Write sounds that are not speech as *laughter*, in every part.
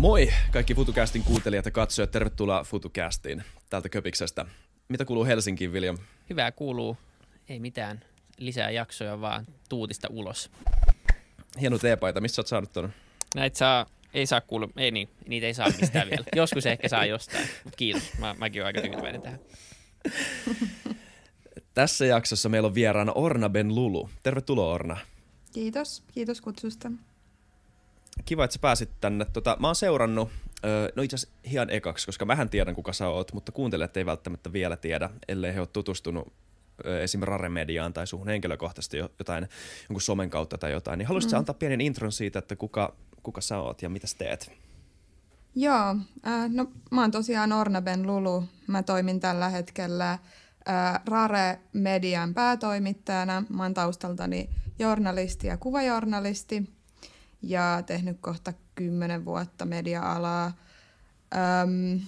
Moi kaikki FutuCastin kuuntelijat ja katsojat, tervetuloa FutuCastiin täältä Köpiksestä. Mitä kuuluu Helsinkiin, Viljo? Hyvää kuuluu, ei mitään lisää jaksoja, vaan tuutista ulos. Hieno teepaita, missä sä oot saanut ton? Näitä saa, ei saa kuulu, ei niin, niitä ei saa mistään vielä. *laughs* Joskus ehkä saa jostain, mutta kiitos, mä, mäkin olen aika tyytyväinen tähän. Tässä jaksossa meillä on vieraana Orna Ben Lulu. Tervetuloa Orna. Kiitos, kiitos kutsusta kiva, että sä pääsit tänne. Tota, mä oon seurannut, no itse asiassa ihan ekaksi, koska mähän tiedän kuka sä oot, mutta kuuntelijat ei välttämättä vielä tiedä, ellei he ole tutustunut esim. Rare-mediaan tai suhun henkilökohtaisesti jotain, jonkun somen kautta tai jotain, niin haluaisitko mm. antaa pienen intron siitä, että kuka, kuka sä oot ja mitä sä teet? Joo, äh, no mä oon tosiaan Ornaben Lulu. Mä toimin tällä hetkellä äh, Rare-median päätoimittajana. Mä oon taustaltani journalisti ja kuvajournalisti ja tehnyt kohta kymmenen vuotta media-alaa. Öm,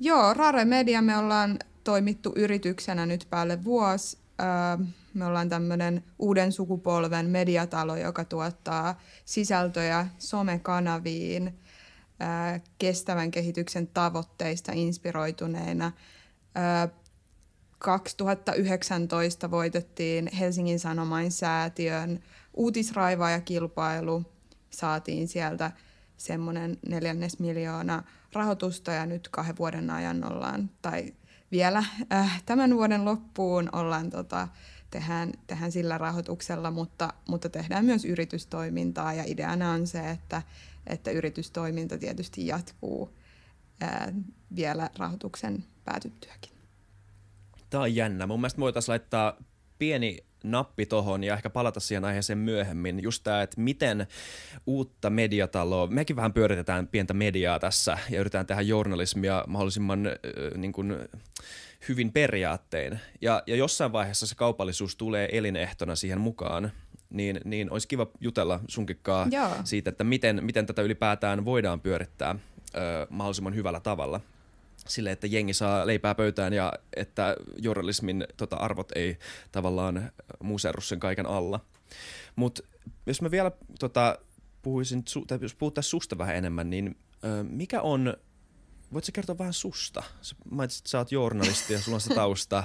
joo, Rare Media me ollaan toimittu yrityksenä nyt päälle vuosi. Öm, me ollaan tämmöinen uuden sukupolven mediatalo, joka tuottaa sisältöjä somekanaviin öö, kestävän kehityksen tavoitteista inspiroituneina. Öö, 2019 voitettiin Helsingin Sanomain säätiön uutisraivaajakilpailu, saatiin sieltä semmoinen neljännes miljoona rahoitusta ja nyt kahden vuoden ajan ollaan, tai vielä äh, tämän vuoden loppuun ollaan tota, tehdään, tehdään sillä rahoituksella, mutta, mutta tehdään myös yritystoimintaa ja ideana on se, että, että yritystoiminta tietysti jatkuu äh, vielä rahoituksen päätyttyäkin. Tämä on jännä. Mun mielestä voitaisiin laittaa pieni nappi tohon ja ehkä palata siihen aiheeseen myöhemmin. Just tämä, että miten uutta mediataloa, mekin vähän pyöritetään pientä mediaa tässä ja yritetään tehdä journalismia mahdollisimman äh, niin kuin, hyvin periaattein. Ja, ja jossain vaiheessa se kaupallisuus tulee elinehtona siihen mukaan niin, niin olisi kiva jutella sunkikkaa siitä, että miten, miten tätä ylipäätään voidaan pyörittää ö, mahdollisimman hyvällä tavalla sille, että jengi saa leipää pöytään ja että journalismin tota, arvot ei tavallaan muserru sen kaiken alla. Mutta jos mä vielä tota, puhuisin, tai jos puhuttaisiin susta vähän enemmän, niin ö, mikä on, voit sä kertoa vähän susta? Sä mainitsit, että sä oot journalisti ja sulla on se tausta,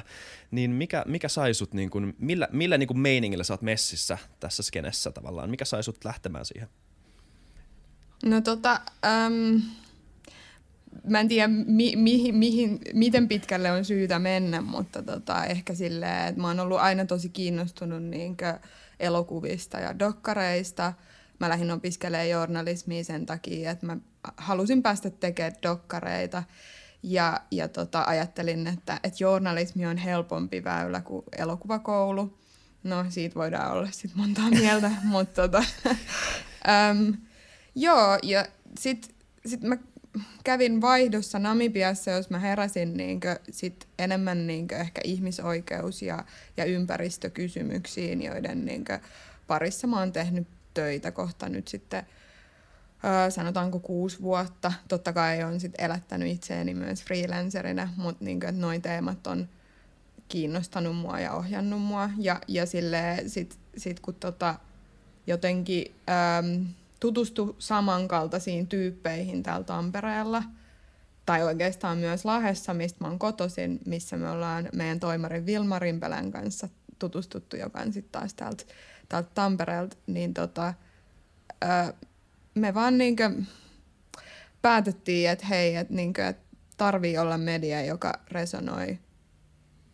niin mikä, mikä sai sut, niin kun, millä, millä niin kun meiningillä sä oot messissä tässä skenessä tavallaan? Mikä sai sut lähtemään siihen? No tota, äm, mä en tiedä mi, mi, mihin, miten pitkälle on syytä mennä, mutta tota, ehkä silleen, että mä oon ollut aina tosi kiinnostunut niinkö elokuvista ja dokkareista. Mä lähdin opiskelemaan journalismia sen takia, että mä halusin päästä tekemään dokkareita. Ja, ja tota, ajattelin, että, että journalismi on helpompi väylä kuin elokuvakoulu. No, siitä voidaan olla sit montaa mieltä, *laughs* mutta tota, um, *laughs* *laughs* joo, ja sitten sit mä kävin vaihdossa Namibiassa, jos mä heräsin niin sit enemmän niin ehkä ihmisoikeus- ja, ja ympäristökysymyksiin, joiden niin parissa mä oon tehnyt töitä kohta nyt sitten sanotaanko kuusi vuotta. Totta kai on sit elättänyt itseäni myös freelancerina, mutta niin noin teemat on kiinnostanut mua ja ohjannut mua. Ja, ja sitten sit, kun tota, jotenkin... Ähm, tutustu samankaltaisiin tyyppeihin täällä Tampereella tai oikeastaan myös Lahessa, mistä mä oon kotoisin, missä me ollaan meidän toimarin Vilma Rimpelän kanssa tutustuttu, joka on sitten taas täältä, täältä Tampereelta, niin tota, ö, me vaan niinkö päätettiin, että hei, että niinkö, et tarvii olla media, joka resonoi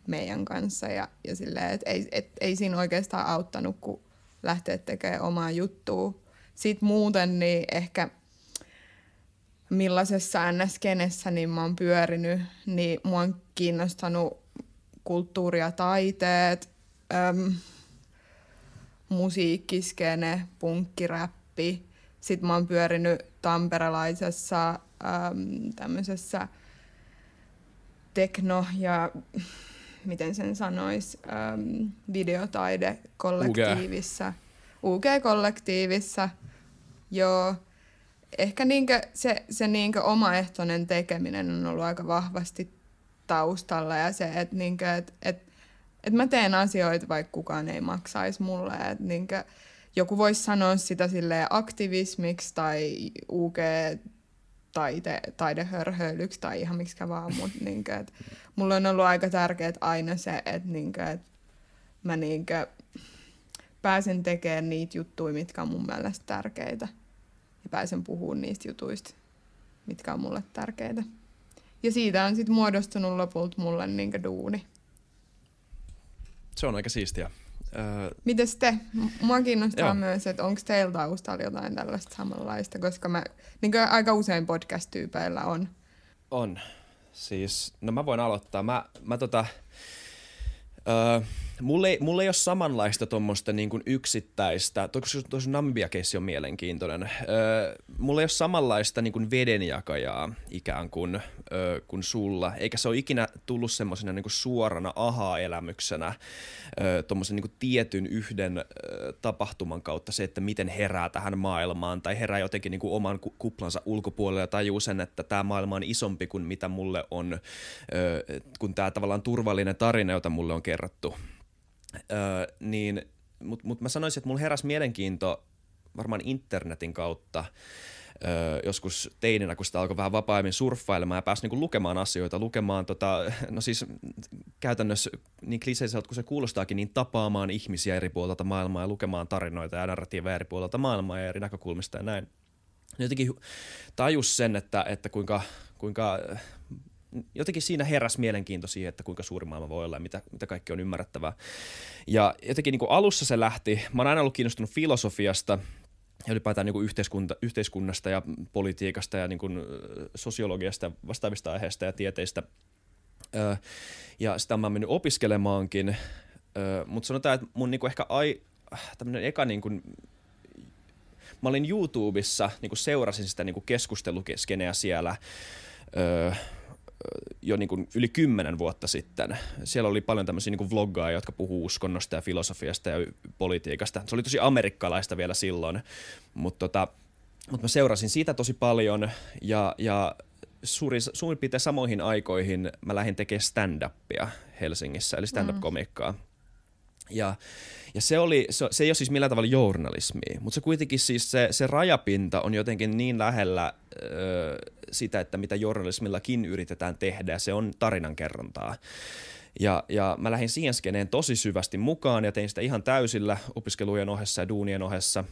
meidän kanssa ja, ja silleen, että ei, et, ei siinä oikeastaan auttanut, kun lähteä tekemään omaa juttua, sitten muuten niin ehkä millaisessa NS-kenessä niin mä oon pyörinyt, niin mua on kiinnostanut kulttuuri ja taiteet, äm, musiikkiskene, punkkiräppi. Sitten mä oon pyörinyt tamperelaisessa äm, tämmöisessä tekno- ja miten sen sanoisi, äm, videotaidekollektiivissa, UG-kollektiivissa – Joo. Ehkä niinkö se, se niinkö omaehtoinen tekeminen on ollut aika vahvasti taustalla ja se, että niinkö, et, et, et mä teen asioita, vaikka kukaan ei maksaisi mulle. Et niinkö, joku voisi sanoa sitä aktivismiksi tai UG taide, taidehörhöilyksi tai ihan miksikä vaan, mutta niinkö, et, mulla on ollut aika tärkeää aina se, että niinkö, et mä niinkö, pääsen tekemään niitä juttuja, mitkä on mun mielestä tärkeitä ja pääsen puhumaan niistä jutuista, mitkä on mulle tärkeitä. Ja siitä on sitten muodostunut lopulta mulle niinku duuni. Se on aika siistiä. Öö... Mites te? Mua kiinnostaa Joo. myös, että onko teillä taustalla jotain tällaista samanlaista, koska mä, niin aika usein podcast-tyypeillä on. On. Siis, no mä voin aloittaa. Mä, mä tota, öö, Mulla ei, mulla ei ole samanlaista tuommoista niin yksittäistä, koska tuossa Nambia-keissi on mielenkiintoinen. Öö, mulla ei ole samanlaista niin kuin vedenjakajaa ikään kuin, öö, kuin sulla, eikä se ole ikinä tullut semmoisena niin suorana aha-elämyksenä öö, tuommoisen niin tietyn yhden öö, tapahtuman kautta se, että miten herää tähän maailmaan tai herää jotenkin niin kuin oman kuplansa ulkopuolelle ja tajuu sen, että tämä maailma on isompi kuin mitä mulle on, öö, kun tämä tavallaan turvallinen tarina, jota mulle on kerrottu – Öö, niin, mutta mut mä sanoisin, että mulla heräsi mielenkiinto varmaan internetin kautta öö, joskus teininä, kun sitä alkoi vähän vapaammin surffailemaan ja pääsi niinku lukemaan asioita, lukemaan, tota, no siis käytännössä niin kliseiseltä kuin se kuulostaakin, niin tapaamaan ihmisiä eri puolilta maailmaa ja lukemaan tarinoita ja narratiiveja eri puolilta maailmaa ja eri näkökulmista ja näin. Jotenkin tajus sen, että, että kuinka, kuinka jotenkin siinä heräs mielenkiinto siihen, että kuinka suuri maailma voi olla ja mitä, mitä kaikki on ymmärrettävää. Ja jotenkin niin kuin alussa se lähti, mä oon aina ollut kiinnostunut filosofiasta ja ylipäätään niin kuin yhteiskunta, yhteiskunnasta ja politiikasta ja niin kuin sosiologiasta ja vastaavista aiheista ja tieteistä. ja sitä mä oon mennyt opiskelemaankin, mutta sanotaan, että mun niin kuin ehkä ai, tämmöinen eka niin kuin mä olin YouTubessa, niin kuin seurasin sitä niin kuin siellä. Öö, jo niin kuin yli kymmenen vuotta sitten. Siellä oli paljon tämmöisiä niin kuin vloggaa, jotka puhuu uskonnosta ja filosofiasta ja politiikasta. Se oli tosi amerikkalaista vielä silloin, mutta tota, mut mä seurasin siitä tosi paljon ja, ja suurin, suurin piirtein samoihin aikoihin mä lähdin tekemään stand-upia Helsingissä, eli stand-up-komikkaa. Mm. Ja, ja se, oli, se, se ei ole siis millään tavalla journalismia, mutta se kuitenkin siis se, se rajapinta on jotenkin niin lähellä ö, sitä, että mitä journalismillakin yritetään tehdä, se on tarinankerrontaa. Ja, ja mä lähdin siihen skeneen tosi syvästi mukaan ja tein sitä ihan täysillä opiskelujen ohessa ja duunien ohessa.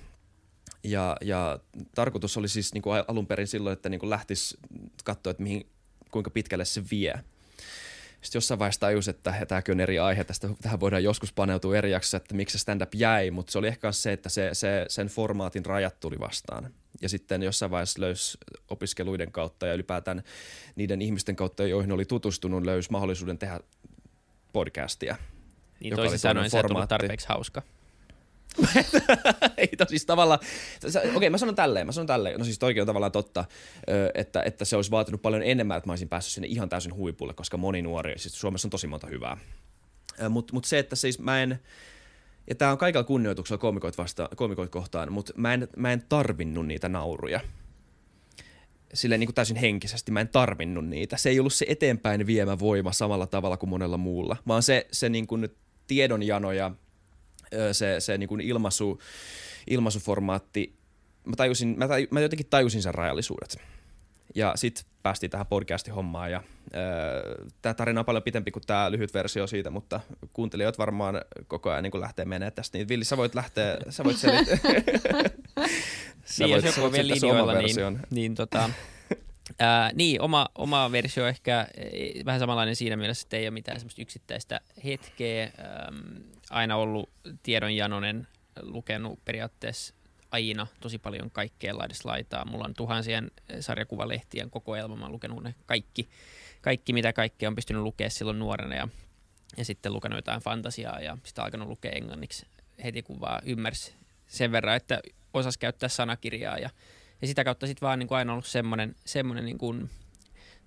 Ja, ja tarkoitus oli siis niin kuin alun perin silloin, että niin kuin lähtisi katsoa, että mihin, kuinka pitkälle se vie – sitten jossain vaiheessa tajus, että tämäkin on eri aihe, tästä, tähän voidaan joskus paneutua eri jaksossa, että miksi se stand-up jäi, mutta se oli ehkä se, että se, se, sen formaatin rajat tuli vastaan. Ja sitten jossain vaiheessa löysi opiskeluiden kautta ja ylipäätään niiden ihmisten kautta, joihin oli tutustunut, löysi mahdollisuuden tehdä podcastia. Niin toisin sanoen se on tarpeeksi hauska. *laughs* ei to, no siis tavallaan, okei okay, mä sanon tälleen, mä sanon tälleen, no siis toikin on tavallaan totta, että, että se olisi vaatinut paljon enemmän, että mä olisin päässyt sinne ihan täysin huipulle, koska moni nuori, siis Suomessa on tosi monta hyvää. Mutta mut se, että siis mä en, ja tämä on kaikilla kunnioituksella komikoit vasta, komikoit kohtaan, mutta mä en, mä en tarvinnut niitä nauruja. Silleen niin kuin täysin henkisesti mä en tarvinnut niitä. Se ei ollut se eteenpäin viemä voima samalla tavalla kuin monella muulla, vaan se, se niin kuin tiedonjano ja – se, se niin kuin ilmaisu, ilmaisuformaatti, mä, tajusin, mä, taj, mä jotenkin tajusin sen rajallisuudet. Ja sitten päästiin tähän podcastin hommaan ja tämä tarina on paljon pitempi kuin tämä lyhyt versio siitä, mutta kuuntelijat varmaan koko ajan niin lähtee menee tästä, niin Villi sä voit lähteä, sä voit selittää. *laughs* sä voit, niin, jos joku on vielä linjoilla, niin, niin tota, Ää, niin, oma, oma versio ehkä eh, vähän samanlainen siinä mielessä, että ei ole mitään semmoista yksittäistä hetkeä. Äm, aina ollut tiedonjanonen, lukenut periaatteessa aina tosi paljon kaikkea laidassa laitaa. Mulla on tuhansien eh, sarjakuvalehtien kokoelma, mä oon lukenut ne kaikki, kaikki mitä kaikkea on pystynyt lukemaan silloin nuorena ja, ja sitten lukenut jotain fantasiaa ja sitä alkanut lukea englanniksi heti kun vaan ymmärsi sen verran, että osas käyttää sanakirjaa ja ja sitä kautta sitten vaan niin kuin aina ollut semmoinen, semmoinen niin kuin,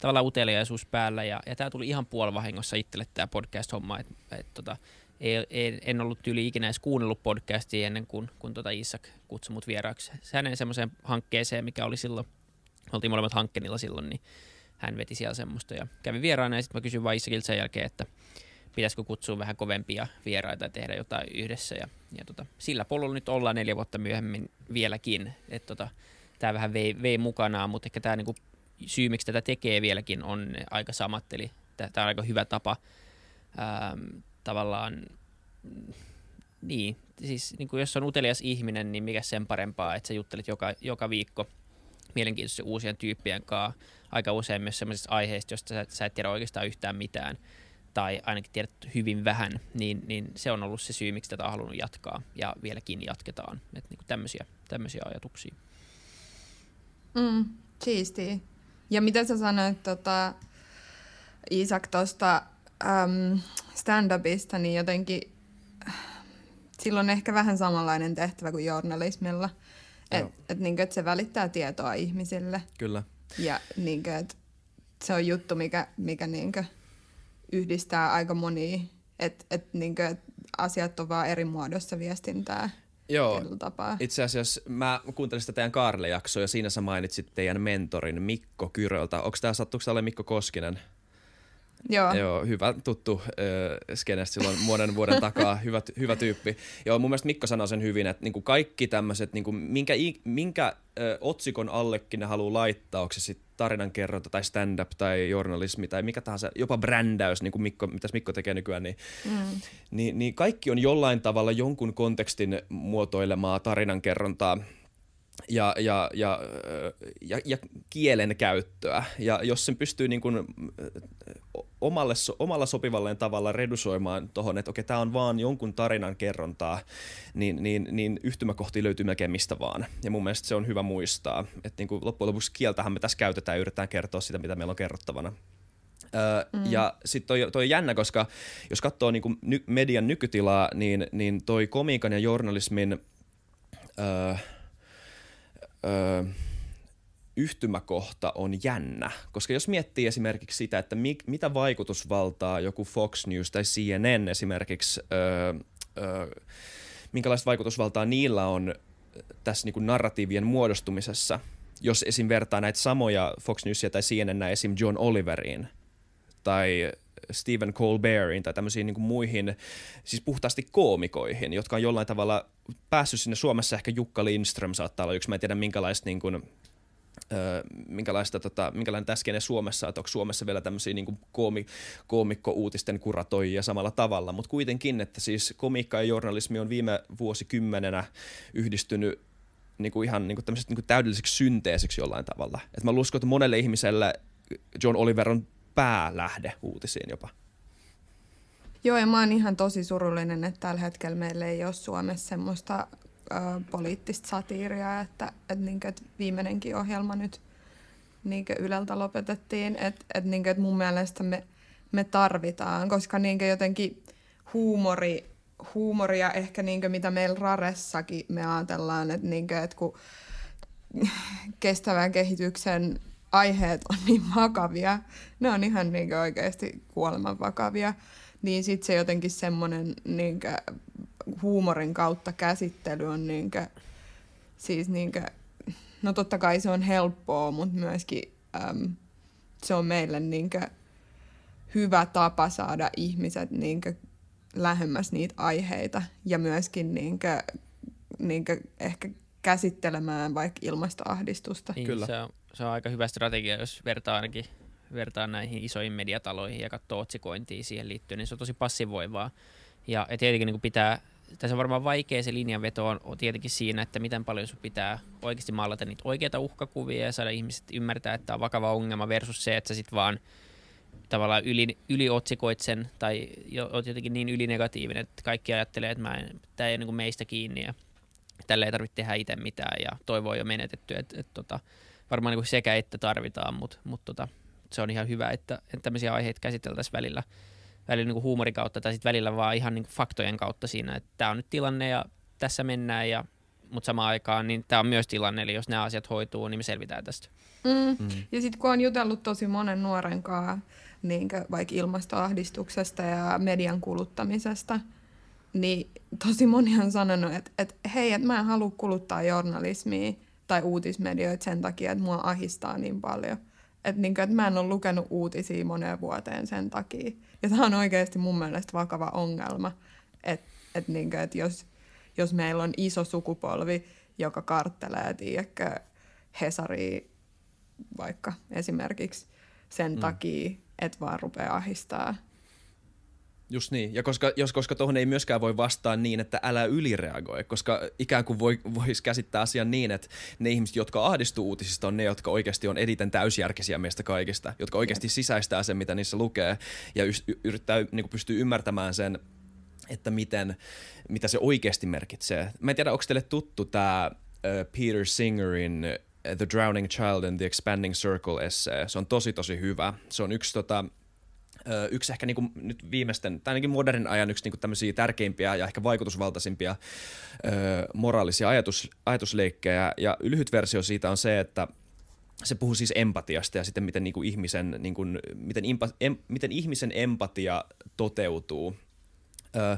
tavallaan uteliaisuus päällä ja, ja tämä tuli ihan puolivahingossa itselle tämä podcast-homma, että et, tota, ei, ei, en ollut yli ikinä edes kuunnellut podcastia ennen kuin kun tota Isak kutsui mut vieraaksi hänen semmoiseen hankkeeseen, mikä oli silloin, oltiin molemmat hankkeenilla silloin, niin hän veti siellä semmoista ja kävi vieraana ja sitten mä kysyin vaan Isakilta sen jälkeen, että pitäisikö kutsua vähän kovempia vieraita ja tehdä jotain yhdessä ja, ja tota, sillä polulla nyt ollaan neljä vuotta myöhemmin vieläkin, että tota, tämä vähän vei, vei mukanaan, mutta ehkä tämä niinku syy, miksi tätä tekee vieläkin, on aika samat. Eli tämä on aika hyvä tapa ähm, tavallaan, niin, siis niin kuin jos on utelias ihminen, niin mikä sen parempaa, että sä juttelet joka, joka viikko mielenkiintoisia uusien tyyppien kanssa, aika usein myös sellaisista aiheista, josta sä, sä et tiedä oikeastaan yhtään mitään, tai ainakin tiedät hyvin vähän, niin, niin se on ollut se syy, miksi tätä on halunnut jatkaa, ja vieläkin jatketaan. Että niin kuin tämmöisiä, tämmöisiä ajatuksia. Mm, siistiä. Ja mitä sä sanoit tota, Isak tuosta um, stand-upista, niin jotenkin silloin ehkä vähän samanlainen tehtävä kuin journalismilla. Että et, niin et se välittää tietoa ihmisille. Kyllä. Ja niin kuin, et se on juttu, mikä, mikä niin kuin, yhdistää aika monia. Että et, niin kuin, et asiat on vaan eri muodossa viestintää. Joo, tapaa. itse asiassa mä kuuntelin sitä teidän Karle-jaksoa ja siinä sä mainitsit teidän mentorin Mikko Kyröltä. Onko tämä sattuuko ole Mikko Koskinen? Joo. Joo, hyvä tuttu äh, skenestä silloin monen vuoden takaa, *laughs* hyvä, hyvä tyyppi. Joo, mun mielestä Mikko sanoi sen hyvin, että niin kuin kaikki tämmöiset, niin minkä, minkä äh, otsikon allekin ne haluaa laittaa, onko se sitten tarinankerronta tai stand-up tai journalismi tai mikä tahansa, jopa brändäys, niin kuin Mikko, mitäs Mikko tekee nykyään, niin, mm. niin, niin kaikki on jollain tavalla jonkun kontekstin muotoilemaa tarinankerrontaa – ja, ja, ja, ja, ja kielen käyttöä. Ja jos sen pystyy niin kuin omalle, omalla sopivalleen tavalla redusoimaan tuohon, että okei, tämä on vaan jonkun tarinan kerrontaa, niin, niin, niin yhtymäkohti löytyy melkein mistä vaan. Ja mun mielestä se on hyvä muistaa, että niin kuin loppujen lopuksi kieltähän me tässä käytetään ja yritetään kertoa sitä, mitä meillä on kerrottavana. mm. Ja sitten toi, toi on jännä, koska jos katsoo niin ny, median nykytilaa, niin, niin toi komiikan ja journalismin öö, öö, yhtymäkohta on jännä, koska jos miettii esimerkiksi sitä, että mi, mitä vaikutusvaltaa joku Fox News tai CNN esimerkiksi, öö, öö, minkälaista vaikutusvaltaa niillä on tässä niin narratiivien muodostumisessa, jos esim. vertaa näitä samoja Fox Newsia tai CNN esim. John Oliveriin – tai Stephen Colbertin tai tämmöisiin niin muihin, siis puhtaasti koomikoihin, jotka on jollain tavalla päässyt sinne Suomessa, ehkä Jukka Lindström saattaa olla yksi, mä en tiedä minkälaista niin kuin, minkälaista, tota, minkälainen täskene Suomessa, että onko Suomessa vielä tämmöisiä niin koomi, koomikko-uutisten kuratoijia samalla tavalla, mutta kuitenkin, että siis komiikka ja journalismi on viime vuosikymmenenä yhdistynyt niin kuin ihan niin kuin niin kuin täydelliseksi synteesiksi jollain tavalla. Et mä uskon, että monelle ihmiselle John Oliver on päälähde uutisiin jopa. Joo, ja mä oon ihan tosi surullinen, että tällä hetkellä meillä ei ole Suomessa semmoista ö, poliittista satiiria, että, et, niin, että viimeinenkin ohjelma nyt niin, Yleltä lopetettiin, että, et, niin, että mun mielestä me, me tarvitaan, koska niin, jotenkin huumori, huumoria ehkä niinkö, mitä meillä Raressakin me ajatellaan, että, niinkö, että kun kestävän kehityksen aiheet on *laughs* niin vakavia, ne on ihan niinku oikeasti kuoleman vakavia, niin sitten se jotenkin semmoinen niin huumorin kautta käsittely on kuin, siis kuin, no totta kai se on helppoa, mutta myöskin äm, se on meille kuin hyvä tapa saada ihmiset kuin lähemmäs niitä aiheita ja myöskin niin kuin ehkä käsittelemään vaikka ilmastoahdistusta. Niin, Kyllä. Se on se on aika hyvä strategia, jos vertaa ainakin vertaa näihin isoihin mediataloihin ja katsoo otsikointia siihen liittyen, niin se on tosi passivoivaa. Ja, ja tietenkin niin pitää, tässä on varmaan vaikea se linjanveto on, on tietenkin siinä, että miten paljon sun pitää oikeasti maalata niitä oikeita uhkakuvia ja saada ihmiset ymmärtää, että tämä on vakava ongelma versus se, että sä sit vaan tavallaan yli, yliotsikoit sen tai oot jotenkin niin ylinegatiivinen, että kaikki ajattelee, että tämä ei ole niin meistä kiinni ja tälle ei tarvitse tehdä itse mitään ja toivoa jo menetetty. Et, et, tota, varmaan niin kuin sekä että tarvitaan, mutta mut tota, se on ihan hyvä, että, että tämmöisiä aiheita käsiteltäisiin välillä, välillä niin kuin huumorin kautta tai sitten välillä vaan ihan niin kuin faktojen kautta siinä, että tämä on nyt tilanne ja tässä mennään ja mutta samaan aikaan niin tämä on myös tilanne, eli jos nämä asiat hoituu, niin me selvitään tästä. Mm. Mm. Ja sitten kun on jutellut tosi monen nuoren kanssa, niin vaikka ilmastoahdistuksesta ja median kuluttamisesta, niin tosi moni on sanonut, että, että hei, että mä en halua kuluttaa journalismia, tai uutismedioita sen takia, että mua ahistaa niin paljon. Että niin et mä en ole lukenut uutisia moneen vuoteen sen takia. Ja tämä on oikeasti mun mielestä vakava ongelma, että et niin et jos, jos meillä on iso sukupolvi, joka karttelee, tiedätkö, Hesari vaikka esimerkiksi sen mm. takia, että vaan rupeaa ahistaa Just niin, ja koska, jos, koska tuohon ei myöskään voi vastaa niin, että älä ylireagoi, koska ikään kuin voi, voisi käsittää asian niin, että ne ihmiset, jotka ahdistuu uutisista, on ne, jotka oikeasti on editen täysjärkisiä meistä kaikista, jotka oikeasti sisäistää sen, mitä niissä lukee, ja yrittää niin pystyy ymmärtämään sen, että miten, mitä se oikeasti merkitsee. Mä en tiedä, onko teille tuttu tämä uh, Peter Singerin äh, The Drowning Child and the Expanding Circle essay. Se on tosi, tosi hyvä. Se on yksi tota, yksi ehkä niin kuin nyt viimeisten, tai ainakin modernin ajan yksi niin kuin tämmöisiä tärkeimpiä ja ehkä vaikutusvaltaisimpia ö, moraalisia ajatus, ajatusleikkejä. Ja lyhyt versio siitä on se, että se puhuu siis empatiasta ja sitten miten, niin kuin ihmisen, niin kuin, miten, impa, em, miten ihmisen empatia toteutuu. Ö,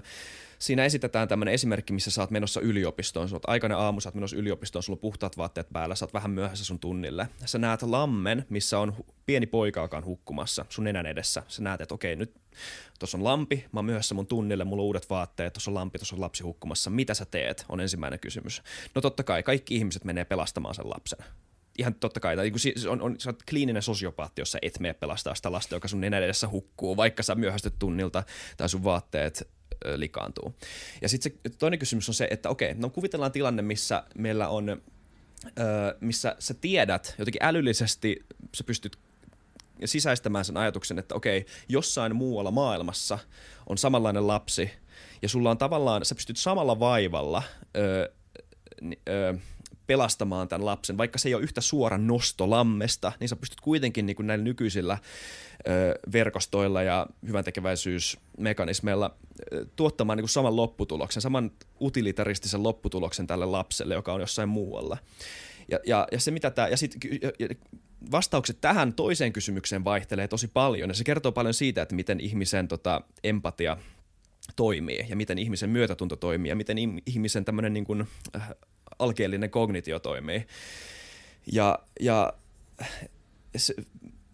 siinä esitetään tämmöinen esimerkki, missä sä oot menossa yliopistoon. Sä oot aikana aamu, sä oot menossa yliopistoon, sulla on puhtaat vaatteet päällä, sä oot vähän myöhässä sun tunnille. Sä näet lammen, missä on pieni poika, joka on hukkumassa sun nenän edessä. Sä näet, että okei, nyt tuossa on lampi, mä oon myöhässä mun tunnille, mulla on uudet vaatteet, tuossa on lampi, tuossa on lapsi hukkumassa. Mitä sä teet, on ensimmäinen kysymys. No totta kai, kaikki ihmiset menee pelastamaan sen lapsen ihan totta kai, tai siis on, on, sä oot kliininen sosiopaatti, jos sä et mene pelastaa sitä lasta, joka sun nenän edessä hukkuu, vaikka sä myöhästyt tunnilta tai sun vaatteet likaantuu. Ja sitten toinen kysymys on se, että okei, no kuvitellaan tilanne, missä meillä on, missä sä tiedät jotenkin älyllisesti, sä pystyt sisäistämään sen ajatuksen, että okei, jossain muualla maailmassa on samanlainen lapsi, ja sulla on tavallaan, sä pystyt samalla vaivalla ö, ö, pelastamaan tämän lapsen, vaikka se ei ole yhtä suora nosto lammesta, niin sä pystyt kuitenkin niin kuin näillä nykyisillä ö, verkostoilla ja hyvän tekeväisyysmekanismeilla tuottamaan niin kuin saman lopputuloksen, saman utilitaristisen lopputuloksen tälle lapselle, joka on jossain muualla. Ja, ja, ja se mitä tämä, ja sit, ja, ja vastaukset tähän toiseen kysymykseen vaihtelee tosi paljon, ja se kertoo paljon siitä, että miten ihmisen tota, empatia toimii ja miten ihmisen myötätunto toimii ja miten ihmisen tämmöinen niin kuin, äh, alkeellinen kognitio toimii. Ja, ja se,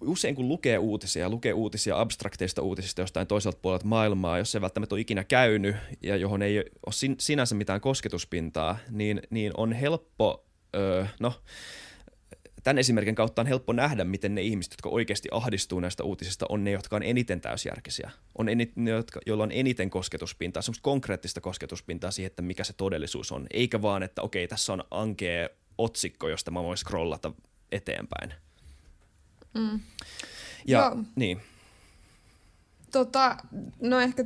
usein kun lukee uutisia, lukee uutisia abstrakteista uutisista jostain toiselta puolelta maailmaa, jos se välttämättä ole ikinä käynyt ja johon ei ole sin- sinänsä mitään kosketuspintaa, niin, niin on helppo, öö, no tämän esimerkin kautta on helppo nähdä, miten ne ihmiset, jotka oikeasti ahdistuu näistä uutisista, on ne, jotka on eniten täysjärkisiä. On eni, ne, jotka, joilla on eniten kosketuspintaa, semmoista konkreettista kosketuspintaa siihen, että mikä se todellisuus on. Eikä vaan, että okei, tässä on ankee otsikko, josta mä voin scrollata eteenpäin. Mm. Ja, Joo. niin. Tota, no ehkä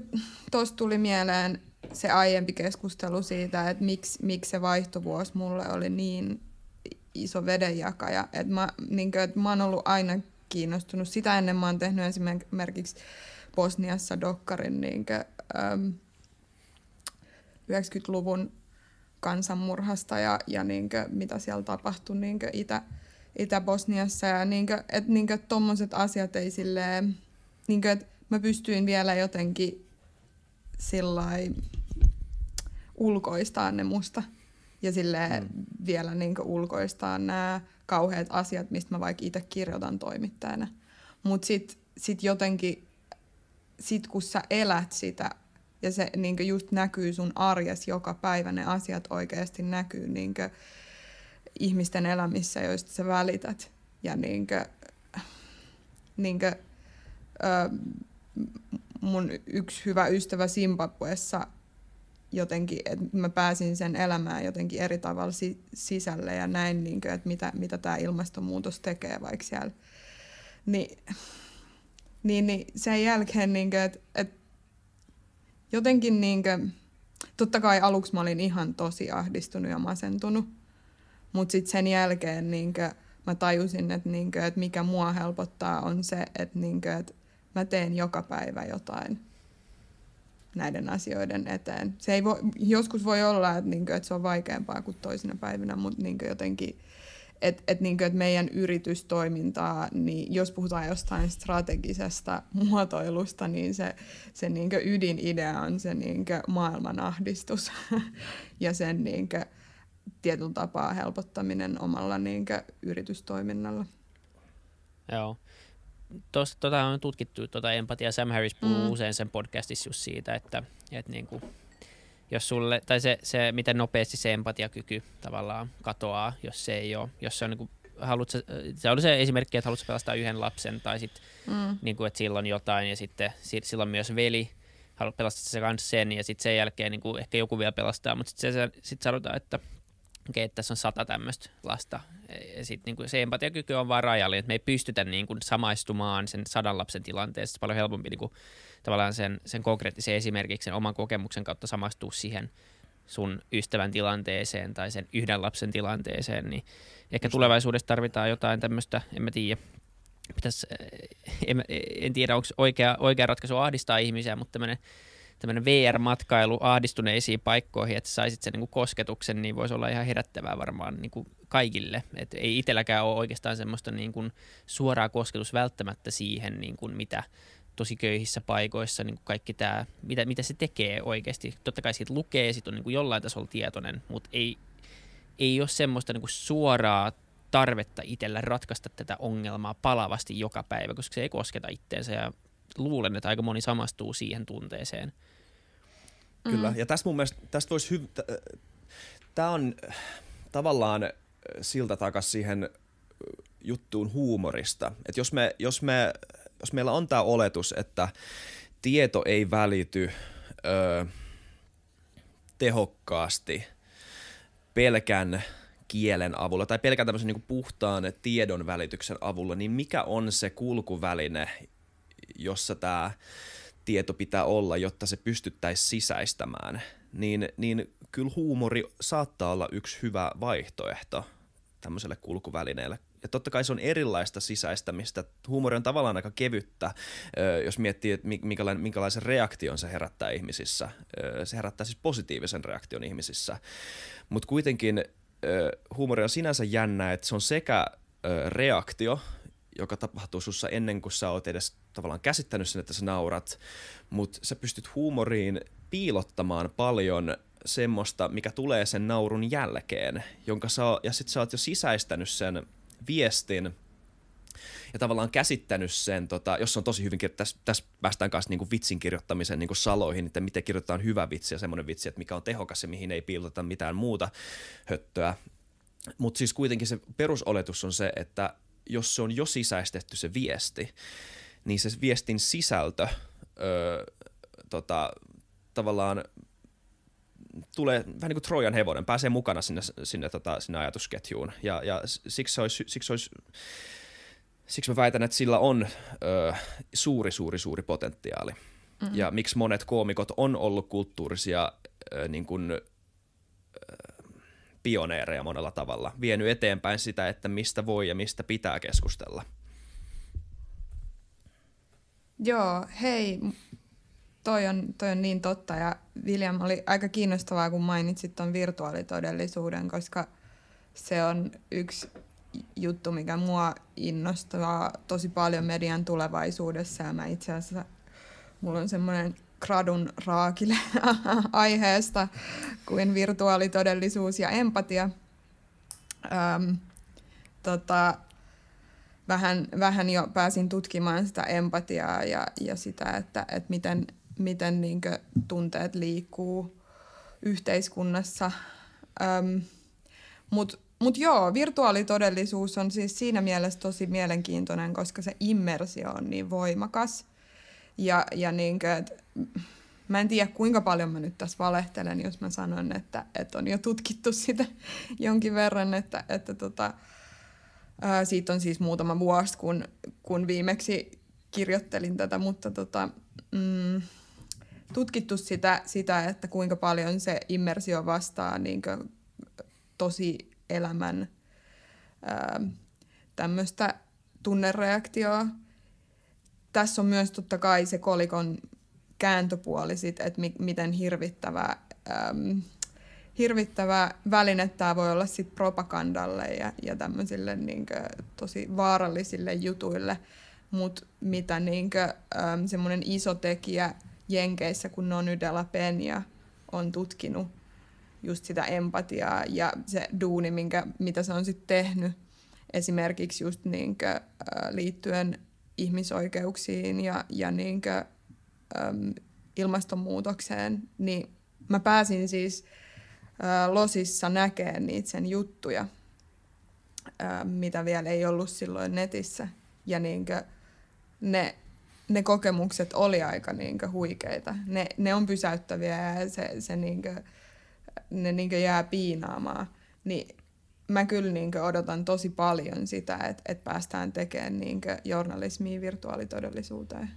tuosta tuli mieleen se aiempi keskustelu siitä, että miksi, miksi se vaihtovuosi mulle oli niin iso vedenjakaja. Et mä, niin kuin, et mä oon ollut aina kiinnostunut. Sitä ennen mä oon tehnyt esimerkiksi Bosniassa Dokkarin niin kuin, ähm, 90-luvun kansanmurhasta ja, ja niin kuin, mitä siellä tapahtui niin kuin itä, Itä-Bosniassa. Ja niin kuin, et, niin kuin, tommoset asiat ei silleen, niin kuin, että mä pystyin vielä jotenkin sillä ulkoistaa ne musta ja sille mm. vielä niin ulkoistaa nämä kauheat asiat, mistä mä vaikka itse kirjoitan toimittajana. Mutta sitten sit jotenkin, sit kun sä elät sitä ja se niin just näkyy sun arjes joka päivä, ne asiat oikeasti näkyy niin ihmisten elämissä, joista sä välität. Ja niin kuin, niin kuin, ö, mun yksi hyvä ystävä Simbabuessa jotenkin, että mä pääsin sen elämään jotenkin eri tavalla si- sisälle ja näin, niin kuin, että mitä, mitä tämä ilmastonmuutos tekee vaikka siellä. Niin, niin, niin sen jälkeen, niin kuin, että, että jotenkin niin kuin, totta kai aluksi mä olin ihan tosi ahdistunut ja masentunut, mutta sitten sen jälkeen niin kuin, mä tajusin, että, niin kuin, että mikä mua helpottaa on se, että, niin kuin, että mä teen joka päivä jotain näiden asioiden eteen. Se ei voi, joskus voi olla, että, niin kuin, että se on vaikeampaa kuin toisena päivinä, mutta niin kuin jotenkin että niin kuin, että meidän yritystoimintaa, niin jos puhutaan jostain strategisesta muotoilusta, niin se, se kuin ydinidea on se niinku maailmanahdistus *laughs* ja sen kuin tietyn tapaa helpottaminen omalla kuin yritystoiminnalla. Joo tosta, tota on tutkittu tota empatiaa. Sam Harris puhuu mm. usein sen podcastissa just siitä, että, että niin kuin, jos sulle, tai se, se, miten nopeasti se empatiakyky tavallaan katoaa, jos se ei ole, jos se on niin kuin, haluat se oli se esimerkki, että haluatko pelastaa yhden lapsen tai sitten mm. niin kuin, että sillä on jotain ja sitten sillä on myös veli, haluat pelastaa se kanssa sen ja sitten sen jälkeen niin kuin, ehkä joku vielä pelastaa, mutta sitten sit sanotaan, että – okei, okay, tässä on sata tämmöistä lasta. Ja sit, niin kuin, se empatiakyky on vaan rajallinen, että me ei pystytä niin kuin, samaistumaan sen sadan lapsen tilanteessa. Paljon helpompi niin kuin, tavallaan sen, sen konkreettisen esimerkiksi sen oman kokemuksen kautta samaistua siihen sun ystävän tilanteeseen tai sen yhden lapsen tilanteeseen, niin ehkä tulevaisuudessa tarvitaan jotain tämmöistä, en mä tiedä, pitäisi, eh, en, en tiedä onko oikea, oikea ratkaisu ahdistaa ihmisiä, mutta tämmöinen tämmöinen VR-matkailu ahdistuneisiin paikkoihin, että saisit sen niin kosketuksen, niin voisi olla ihan herättävää varmaan niin kuin kaikille. Et ei itselläkään ole oikeastaan semmoista niin kuin suoraa kosketus välttämättä siihen, niin kuin mitä tosi köyhissä paikoissa niin kuin kaikki tämä, mitä, mitä se tekee oikeasti. Totta kai siitä lukee, siitä on niin kuin jollain tasolla tietoinen, mutta ei, ei ole semmoista niin kuin suoraa tarvetta itsellä ratkaista tätä ongelmaa palavasti joka päivä, koska se ei kosketa itteensä ja luulen, että aika moni samastuu siihen tunteeseen – Kyllä, mm. ja tässä mun mielestä, tästä voisi hyvä, tämä on äh, tavallaan äh, siltä takaisin siihen äh, juttuun huumorista. Et jos, me, jos, me, jos meillä on tämä oletus, että tieto ei välity ö, tehokkaasti pelkän kielen avulla tai pelkän tämmöisen niin puhtaan tiedon välityksen avulla, niin mikä on se kulkuväline, jossa tämä tieto pitää olla, jotta se pystyttäisiin sisäistämään, niin, niin kyllä huumori saattaa olla yksi hyvä vaihtoehto tämmöiselle kulkuvälineelle. Ja totta kai se on erilaista sisäistämistä. Huumori on tavallaan aika kevyttä, jos miettii, että minkälaisen reaktion se herättää ihmisissä. Se herättää siis positiivisen reaktion ihmisissä. Mutta kuitenkin huumori on sinänsä jännä, että se on sekä reaktio joka tapahtuu sussa ennen kuin sä oot edes tavallaan käsittänyt sen, että sä naurat, mutta sä pystyt huumoriin piilottamaan paljon semmoista, mikä tulee sen naurun jälkeen, jonka sä, ja sit sä oot jo sisäistänyt sen viestin, ja tavallaan käsittänyt sen, tota, jos on tosi hyvin tässä, tässä päästään kanssa niinku vitsin kirjoittamisen niinku saloihin, että miten kirjoitetaan hyvä vitsi ja semmoinen vitsi, että mikä on tehokas ja mihin ei piiloteta mitään muuta höttöä. Mutta siis kuitenkin se perusoletus on se, että jos se on jo sisäistetty se viesti, niin se viestin sisältö ö, tota, tavallaan tulee vähän niin kuin Trojan hevonen, pääsee mukana sinne, sinne, tota, sinne ajatusketjuun. Ja, ja siksi, olisi, siksi, olisi, siksi mä väitän, että sillä on ö, suuri, suuri, suuri potentiaali. Mm-hmm. Ja miksi monet koomikot on ollut kulttuurisia ö, niin kuin pioneereja monella tavalla, vienyt eteenpäin sitä, että mistä voi ja mistä pitää keskustella. Joo, hei, toi on, toi on niin totta ja William oli aika kiinnostavaa, kun mainitsit tuon virtuaalitodellisuuden, koska se on yksi juttu, mikä mua innostaa tosi paljon median tulevaisuudessa ja mä itse asiassa, mulla on semmoinen gradun raakille *laughs* aiheesta kuin virtuaalitodellisuus ja empatia. Ähm, tota, vähän, vähän jo pääsin tutkimaan sitä empatiaa ja, ja sitä, että, että miten, miten niinkö tunteet liikkuu yhteiskunnassa. Ähm, mut, mut joo, virtuaalitodellisuus on siis siinä mielessä tosi mielenkiintoinen, koska se immersio on niin voimakas. Ja, ja niinkö, että mä en tiedä kuinka paljon mä nyt tässä valehtelen, jos mä sanon, että, että on jo tutkittu sitä *laughs* jonkin verran, että, että tota, ää, siitä on siis muutama vuosi, kun, kun viimeksi kirjoittelin tätä, mutta tota, mm, tutkittu sitä, sitä, että kuinka paljon se immersio vastaa niin tosi elämän tämmöistä tunnereaktioa. Tässä on myös totta kai se kolikon kääntöpuoli sit, että mi- miten hirvittävä, äm, hirvittävä väline tämä voi olla sit propagandalle ja, ja tämmöisille niinkö, tosi vaarallisille jutuille, mutta mitä niinkö äm, semmoinen iso tekijä Jenkeissä, kun on ydellä Penia on tutkinut just sitä empatiaa ja se duuni, minkä, mitä se on sitten tehnyt esimerkiksi just niinkö, liittyen ihmisoikeuksiin ja, ja niinkö, äm, ilmastonmuutokseen, niin mä pääsin siis ä, Losissa näkemään niitä sen juttuja, ä, mitä vielä ei ollut silloin netissä. Ja niinkö ne, ne kokemukset oli aika niinkö huikeita. Ne, ne on pysäyttäviä ja se, se niinkö, ne niinkö jää piinaamaan. Niin mä kyllä niinkö odotan tosi paljon sitä, että et päästään tekemään niinkö journalismia virtuaalitodellisuuteen.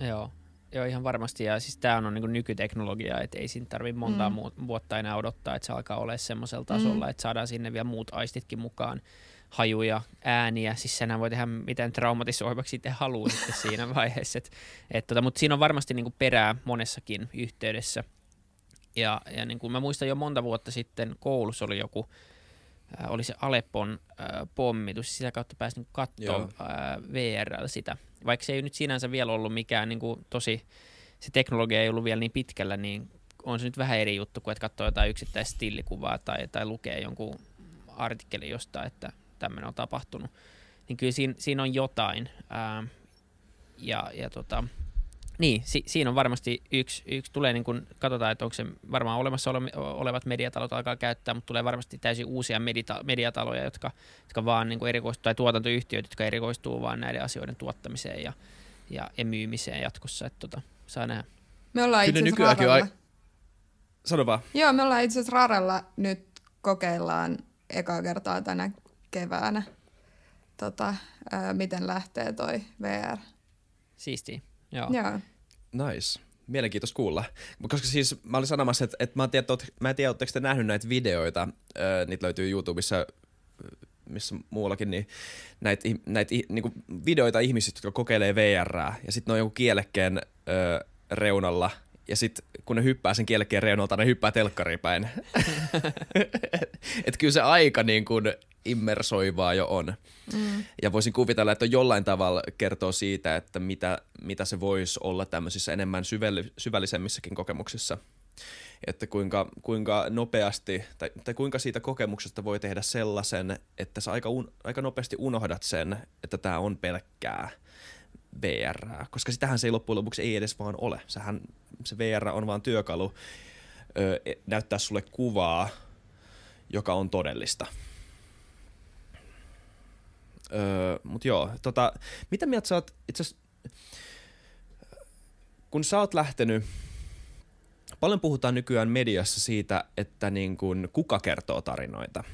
Joo, Joo, ihan varmasti. Ja siis tämä on niin nykyteknologia, että ei siinä tarvitse monta mm. vuotta enää odottaa, että se alkaa olla semmoisella tasolla, mm. että saadaan sinne vielä muut aistitkin mukaan hajuja, ääniä. Siis senhän voi tehdä miten traumatisoivaksi itse haluaa sitten *laughs* siinä vaiheessa. Et, et, tota, Mutta siinä on varmasti niinku perää monessakin yhteydessä. Ja, ja niinku mä muistan jo monta vuotta sitten koulussa oli joku, äh, oli se Aleppon äh, pommitus, siis sitä kautta pääsin niin katsoa äh, VRL sitä vaikka se ei nyt sinänsä vielä ollut mikään niin kuin, tosi, se teknologia ei ollut vielä niin pitkällä, niin on se nyt vähän eri juttu, kun et katsoo jotain yksittäistä stillikuvaa tai, tai lukee jonkun artikkelin jostain, että tämmöinen on tapahtunut. Niin kyllä siinä, siinä on jotain. Ää, ja, ja tota, niin, si- siinä on varmasti yksi, yksi tulee niin kun katsotaan, että onko se varmaan olemassa ole, olevat mediatalot alkaa käyttää, mutta tulee varmasti täysin uusia medita- mediataloja, jotka, jotka vaan niin kuin erikoistuu, tai tuotantoyhtiöitä, jotka erikoistuu vaan näiden asioiden tuottamiseen ja, ja, myymiseen jatkossa, että tota, saa nähdä. Me ollaan itse asiassa ai... Sano vaan. Joo, me ollaan itse asiassa nyt kokeillaan ekaa kertaa tänä keväänä, tota, ää, miten lähtee toi VR. Siistiä. Joo. Joo. Nice. Mielenkiintoista kuulla. Koska siis mä olin sanomassa, että, että mä, en tiedä, mä en tiedä, oletteko te nähnyt näitä videoita. äh, niitä löytyy YouTubessa missä muuallakin, niin näitä, näitä niin videoita ihmisistä, jotka kokeilee VRää, ja sitten ne on joku kielekkeen äh, reunalla – ja sitten kun ne hyppää sen kielekkeen reunalta, ne hyppää telkkariin päin. *laughs* että kyllä se aika niin kuin immersoivaa jo on. Mm. Ja voisin kuvitella, että jollain tavalla kertoo siitä, että mitä, mitä se voisi olla tämmöisissä enemmän syvelli, syvällisemmissäkin kokemuksissa. Että kuinka, kuinka nopeasti tai, tai kuinka siitä kokemuksesta voi tehdä sellaisen, että sä aika, un, aika nopeasti unohdat sen, että tämä on pelkkää – VR, koska sitähän se ei loppujen lopuksi ei edes vaan ole. Sähän, se VR on vaan työkalu ö, e, näyttää sulle kuvaa, joka on todellista. Öö, mut joo, tota, mitä mieltä sä oot, itse kun sä oot lähtenyt, paljon puhutaan nykyään mediassa siitä, että niin kun, kuka kertoo tarinoita.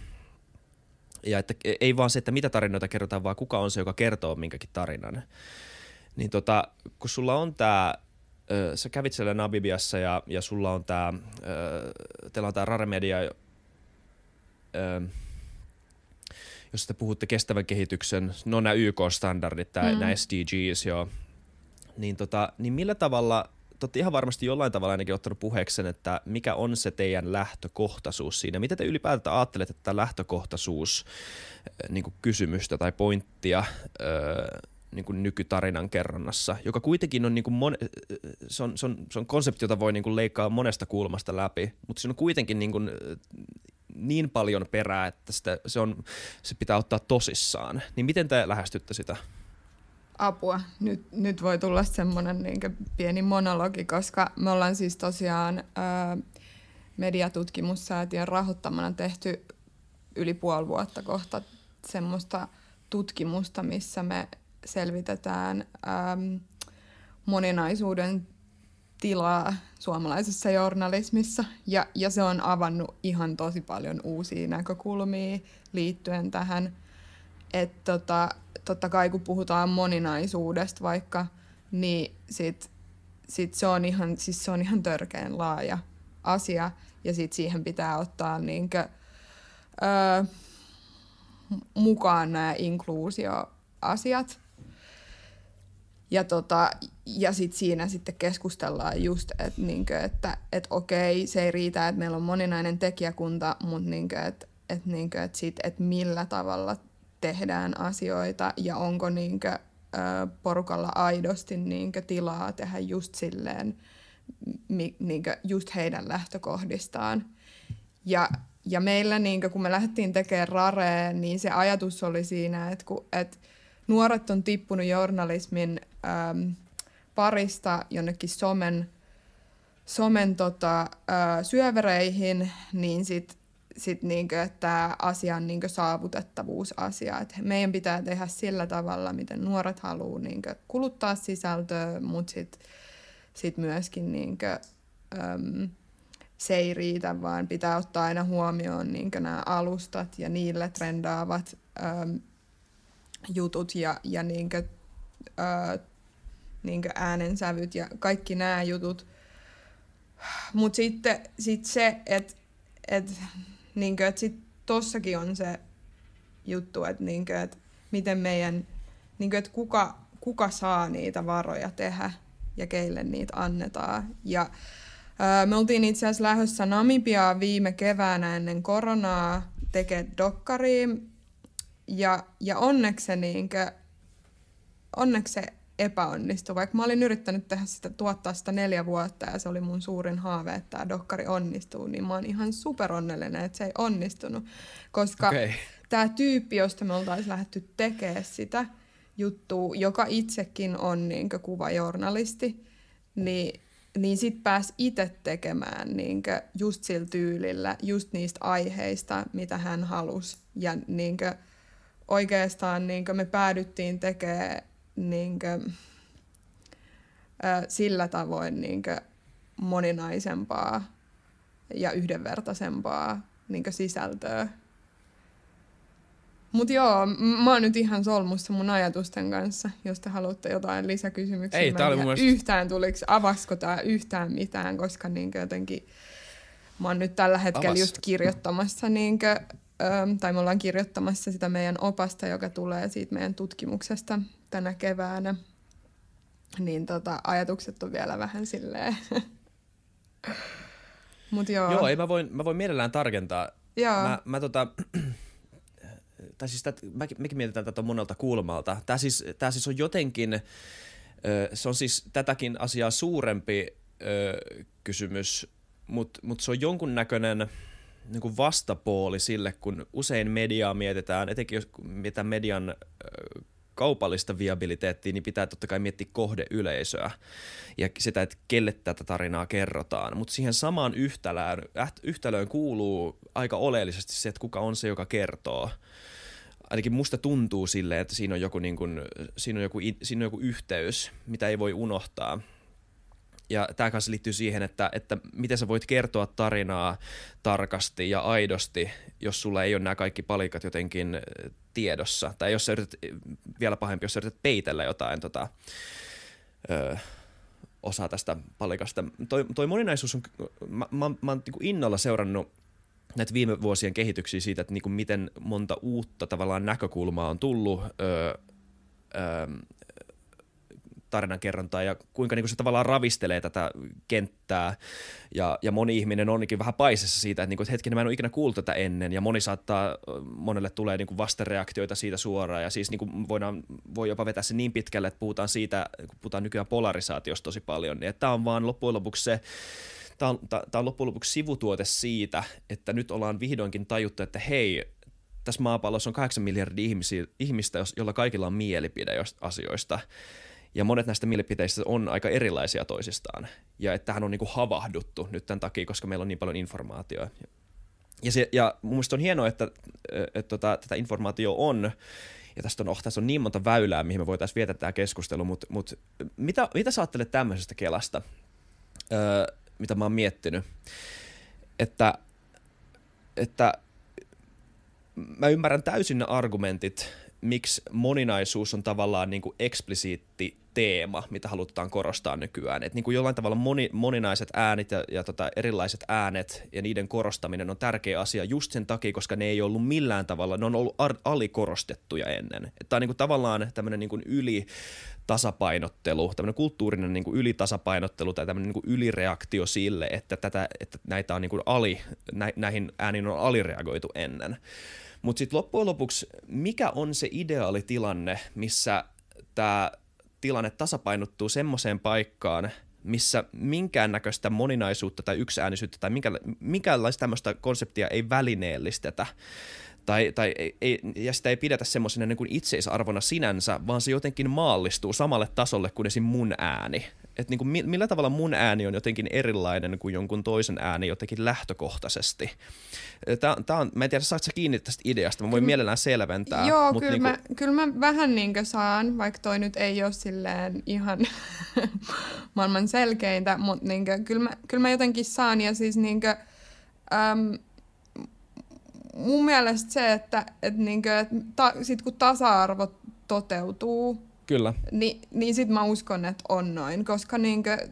Ja että e, ei vaan se, että mitä tarinoita kerrotaan, vaan kuka on se, joka kertoo minkäkin tarinan. Niin tota, kun sulla on tämä sä kävit siellä Nabibiassa ja, ja sulla on tämä, teillä on tämä Rare Media, jos te puhutte kestävän kehityksen, no nämä YK-standardit, tää, mm. nämä SDGs, joo. Niin, tota, niin millä tavalla, te ihan varmasti jollain tavalla ainakin ottanut puheeksen, että mikä on se teidän lähtökohtaisuus siinä. Mitä te ylipäätään ajattelette tätä lähtökohtaisuus niin kysymystä tai pointtia, öö, niin kuin nykytarinan kerronnassa, joka kuitenkin on, niin kuin mon- se on, se on, se on konsepti, jota voi niin kuin leikkaa monesta kulmasta läpi, mutta siinä on kuitenkin niin, kuin, äh, niin paljon perää, että sitä, se, on, se pitää ottaa tosissaan. Niin miten te lähestytte sitä? Apua. Nyt, nyt voi tulla semmoinen niin pieni monologi, koska me ollaan siis tosiaan ää, äh, mediatutkimussäätiön rahoittamana tehty yli puoli vuotta kohta semmoista tutkimusta, missä me selvitetään ähm, moninaisuuden tilaa suomalaisessa journalismissa, ja, ja se on avannut ihan tosi paljon uusia näkökulmia liittyen tähän. Et tota, totta kai kun puhutaan moninaisuudesta vaikka, niin sit, sit se, on ihan, siis se on ihan törkeän laaja asia, ja sit siihen pitää ottaa niinkö, öö, mukaan nämä inkluusioasiat, ja, tota, ja sit siinä sitten keskustellaan just, et niinkö, että et okei, se ei riitä, että meillä on moninainen tekijäkunta, mutta niinkö, että et niinkö, et sit, et millä tavalla tehdään asioita ja onko niinkö, porukalla aidosti niinkö, tilaa tehdä just silleen, mi, niinkö, just heidän lähtökohdistaan. Ja, ja meillä, niinkö, kun me lähdettiin tekemään Rareen, niin se ajatus oli siinä, että, kun, että nuoret on tippunut journalismin äm, parista jonnekin somen, somen tota, ä, syövereihin, niin sitten sit niinkö, tämä asian niinkö saavutettavuusasia. Et meidän pitää tehdä sillä tavalla, miten nuoret haluaa niinkö kuluttaa sisältöä, mutta sitten sit myöskin niinkö, äm, se ei riitä, vaan pitää ottaa aina huomioon niinkö nämä alustat ja niille trendaavat äm, jutut ja, ja niinkö, äh, niin äänensävyt ja kaikki nämä jutut. Mutta sitten sit se, että et, niin et sit tossakin on se juttu, että niin et miten meidän, niin että kuka, kuka saa niitä varoja tehdä ja keille niitä annetaan. Ja ää, me oltiin itse asiassa lähdössä Namibiaa viime keväänä ennen koronaa tekemään dokkariin. Ja, ja onneksi se niinkö, onneksi se epäonnistui, vaikka mä olin yrittänyt tehdä sitä, tuottaa sitä neljä vuotta ja se oli mun suurin haave, että tämä dokkari onnistuu, niin mä oon ihan superonnellinen, että se ei onnistunut, koska okay. tämä tyyppi, josta me oltaisiin lähdetty tekemään sitä juttua, joka itsekin on niin kuvajournalisti, niin niin sit pääs itse tekemään niinkö just sillä tyylillä, just niistä aiheista, mitä hän halusi. Ja niinkö oikeastaan niinkö me päädyttiin tekemään niin kuin, sillä tavoin niin kuin, moninaisempaa ja yhdenvertaisempaa niin kuin, sisältöä. Mutta joo, mä oon nyt ihan solmussa mun ajatusten kanssa, jos te haluatte jotain lisäkysymyksiä. Ei, tää oli mun mielestä... yhtään tuliks, avasko tää yhtään mitään, koska niinkö jotenkin mä oon nyt tällä hetkellä Avas. just kirjoittamassa niinkö, ö, tai me ollaan kirjoittamassa sitä meidän opasta, joka tulee siitä meidän tutkimuksesta, tänä keväänä, niin tota, ajatukset on vielä vähän silleen. *laughs* Mut joo. joo, ei, mä, voin, mä voin mielellään tarkentaa. Joo. Mä, mä tota, *clears throat* tai siis tät, mä, mekin mietitään tätä monelta kulmalta. Tämä siis, tää siis on jotenkin, se on siis tätäkin asiaa suurempi ö, kysymys, mutta mut se on jonkunnäköinen niin kuin vastapooli sille, kun usein mediaa mietitään, etenkin jos mietitään median kaupallista viabiliteettia, niin pitää totta kai miettiä kohdeyleisöä ja sitä, että kelle tätä tarinaa kerrotaan. Mutta siihen samaan yhtälöön, yhtälöön kuuluu aika oleellisesti se, että kuka on se, joka kertoo ainakin musta tuntuu sille, että siinä on joku, niin kun, siinä on joku, siinä on joku yhteys, mitä ei voi unohtaa. Ja tämä kanssa liittyy siihen, että, että miten sä voit kertoa tarinaa tarkasti ja aidosti, jos sulla ei ole nämä kaikki palikat jotenkin tiedossa, tai jos sä yrität, eh, vielä pahempi, jos sä yrität peitellä jotain tota, ö, osaa tästä palikasta. Toi, toi moninaisuus on, mä, mä, mä oon niin innolla seurannut näitä viime vuosien kehityksiä siitä, että niin kuin miten monta uutta tavallaan näkökulmaa on tullut ö, ö, tarinankerrontaa ja kuinka niin kuin se tavallaan ravistelee tätä kenttää. Ja, ja moni ihminen onkin vähän paisessa siitä, että, niin kuin, että hetkinen, mä en ole ikinä kuullut tätä ennen. Ja moni saattaa, monelle tulee niin kuin vastareaktioita siitä suoraan. Ja siis niin kuin voidaan, voi jopa vetää se niin pitkälle, että puhutaan siitä, kun puhutaan nykyään polarisaatiosta tosi paljon, niin tämä on vaan loppujen lopuksi se, tämä on, tämä on loppujen lopuksi sivutuote siitä, että nyt ollaan vihdoinkin tajuttu, että hei, tässä maapallossa on 8 miljardia ihmisiä, ihmistä, joilla kaikilla on mielipide asioista. Ja monet näistä mielipiteistä on aika erilaisia toisistaan. Ja että tähän on niin havahduttu nyt tämän takia, koska meillä on niin paljon informaatiota. Ja, se, ja mun mielestä on hienoa, että, että, että tota, tätä informaatiota on, ja tästä on, oh, tässä on niin monta väylää, mihin me voitaisiin vietä tämä keskustelu, mutta mut, mitä, mitä sä ajattelet tämmöisestä Kelasta, öö, mitä mä oon miettinyt? Että, että mä ymmärrän täysin ne argumentit, miksi moninaisuus on tavallaan niin kuin eksplisiitti teema, mitä halutaan korostaa nykyään. Et niin kuin jollain tavalla moni, moninaiset äänet ja, ja tota, erilaiset äänet ja niiden korostaminen on tärkeä asia just sen takia, koska ne ei ollut millään tavalla, ne on ollut ar- alikorostettuja ennen. Tämä on niin kuin tavallaan tämmöinen niin kuin yli tasapainottelu, tämmöinen kulttuurinen niin kuin ylitasapainottelu tai tämmöinen niin kuin ylireaktio sille, että, tätä, että näitä on niin kuin ali, nä- näihin ääniin on alireagoitu ennen. Mutta sitten loppujen lopuksi, mikä on se ideaali tilanne, missä tämä tilanne tasapainottuu semmoiseen paikkaan, missä minkäännäköistä moninaisuutta tai yksiäänisyyttä tai minkä, minkäänlaista tämmöistä konseptia ei välineellistetä. Tai, tai ei, ja sitä ei pidetä semmoisena niin itseisarvona sinänsä, vaan se jotenkin maallistuu samalle tasolle kuin esim. mun ääni että niin kuin millä tavalla mun ääni on jotenkin erilainen kuin jonkun toisen ääni jotenkin lähtökohtaisesti. Tää, tää on, mä en tiedä, saatko sä kiinni tästä ideasta? Mä voin kyllä, mielellään selventää. Joo, kyllä, niin kuin... mä, kyllä mä vähän niin saan, vaikka toi nyt ei ole silleen ihan *laughs* maailman selkeintä, mutta niin kuin, kyllä, mä, kyllä mä jotenkin saan. Ja siis niin kuin, äm, mun mielestä se, että, että, niin kuin, että ta, sit kun tasa-arvo toteutuu, Kyllä. Ni, niin sit mä uskon, että on noin, koska niinkö,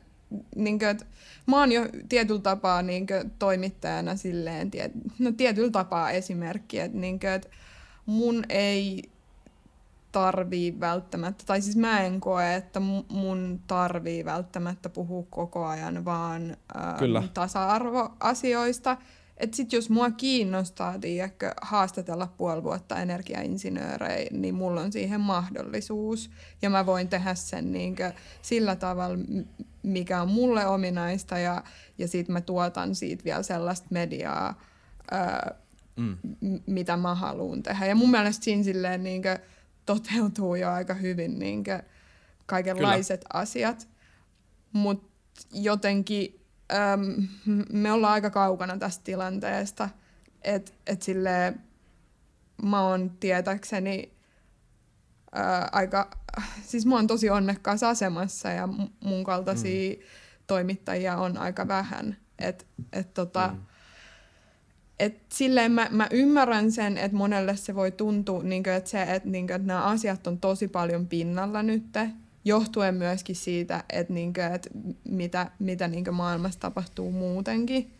niinkö, et, mä oon jo tietyllä tapaa niinkö, toimittajana silleen, tiet, no tietyllä tapaa esimerkki, että niinkö, et mun ei tarvii välttämättä, tai siis mä en koe, että mun tarvii välttämättä puhua koko ajan vaan ä, tasa-arvoasioista, että sit jos mua kiinnostaa, tiedäkö, haastatella puoli vuotta energiainsinöörejä, niin mulla on siihen mahdollisuus. Ja mä voin tehdä sen niinkö sillä tavalla, mikä on mulle ominaista. Ja, ja sit mä tuotan siitä vielä sellaista mediaa, ää, mm. mitä mä haluan tehdä. Ja mun mielestä siinä silleen niinkö toteutuu jo aika hyvin niinkö kaikenlaiset Kyllä. asiat. Mutta jotenkin me ollaan aika kaukana tästä tilanteesta. Että et sille mä oon tietäkseni ää, aika, siis mä oon tosi onnekkaassa asemassa ja mun kaltaisia mm. toimittajia on aika vähän. Että et tota, mm. et silleen mä, mä ymmärrän sen, että monelle se voi tuntua, niin että se, että, niin et nämä asiat on tosi paljon pinnalla nytte, johtuen myöskin siitä, että, niinkö että mitä, mitä niinkö maailmassa tapahtuu muutenkin.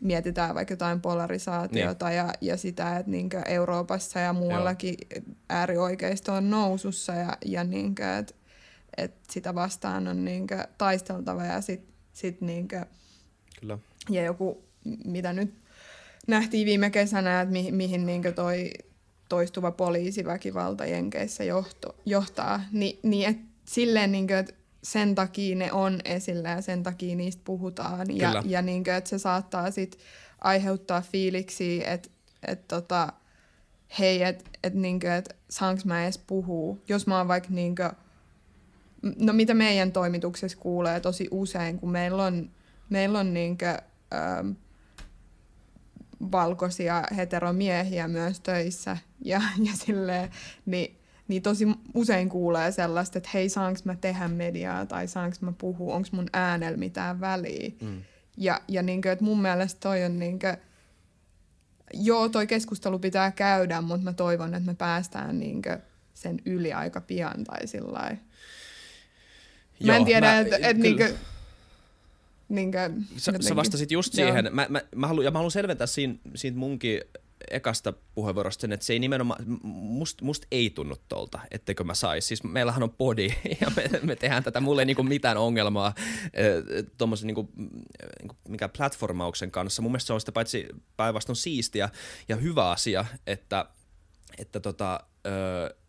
Mietitään vaikka jotain polarisaatiota niin. ja, ja sitä, että niinkö Euroopassa ja muuallakin Joo. äärioikeisto on nousussa ja, ja niinku, että että sitä vastaan on niinku taisteltava ja sit, sit niinku, Kyllä. ja joku, mitä nyt nähtiin viime kesänä, että mi, mihin niinkö toi toistuva poliisiväkivalta Jenkeissä johto, johtaa, Ni, niin että silleen, niin kuin, että sen takia ne on esillä ja sen takia niistä puhutaan. Kyllä. Ja, ja niin kuin, että se saattaa sit aiheuttaa fiiliksi, että et, tota, hei, että et, niin kuin, et, saanko mä edes puhua. Jos mä oon vaikka niin kuin, no mitä meidän toimituksessa kuulee tosi usein, kun meillä on, meillä on niin kuin, ähm, valkoisia heteromiehiä myös töissä ja, ja silleen, niin niin tosi usein kuulee sellaista, että hei, saanko mä tehdä mediaa tai saanko mä puhua, onko mun äänellä mitään väliä. Mm. Ja, ja niin kuin, että mun mielestä toi on niin kuin, joo, toi keskustelu pitää käydä, mutta mä toivon, että me päästään niin kuin sen yli aika pian tai sillä Mä joo, en tiedä, että et, et niin kuin, sä, sä vastasit just siihen. Joo. Mä, mä, mä ja mä haluan selventää siinä, siitä munkin ekasta puheenvuorosta sen, että se ei nimenomaan, must, must ei tunnu tolta, ettekö mä saisi. Siis meillähän on podi *laughs* ja me, me tehdään tätä, mulle ei niinku mitään ongelmaa tuommoisen niinku, niinku, mikä platformauksen kanssa. Mun mielestä se on sitä paitsi päinvastoin siistiä ja hyvä asia, että, että, tota,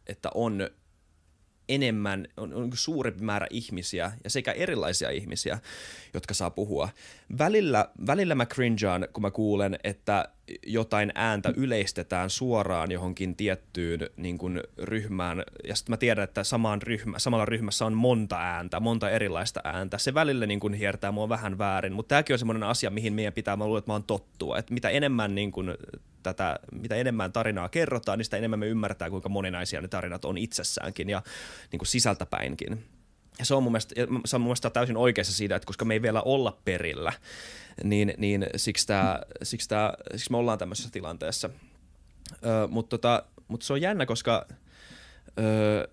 että on enemmän, on, on niinku suurempi määrä ihmisiä ja sekä erilaisia ihmisiä, jotka saa puhua. Välillä, välillä mä cringeaan, kun mä kuulen, että jotain ääntä yleistetään suoraan johonkin tiettyyn niin kuin, ryhmään, ja sitten mä tiedän, että samaan ryhmä, samalla ryhmässä on monta ääntä, monta erilaista ääntä. Se välillä niin kuin, hiertää mua vähän väärin, mutta tämäkin on semmoinen asia, mihin meidän pitää, mä luulen, että mä oon tottua. Että mitä enemmän niin kuin, tätä, mitä enemmän tarinaa kerrotaan, niin sitä enemmän me ymmärtää, kuinka moninaisia ne tarinat on itsessäänkin ja niin kuin sisältäpäinkin. Ja se on mun mielestä, se on mun mielestä täysin oikeassa siitä, että koska me ei vielä olla perillä, niin, niin siksi, tää, siksi, tää, siksi me ollaan tämmöisessä tilanteessa. Öö, Mutta tota, mut se on jännä, koska... Öö,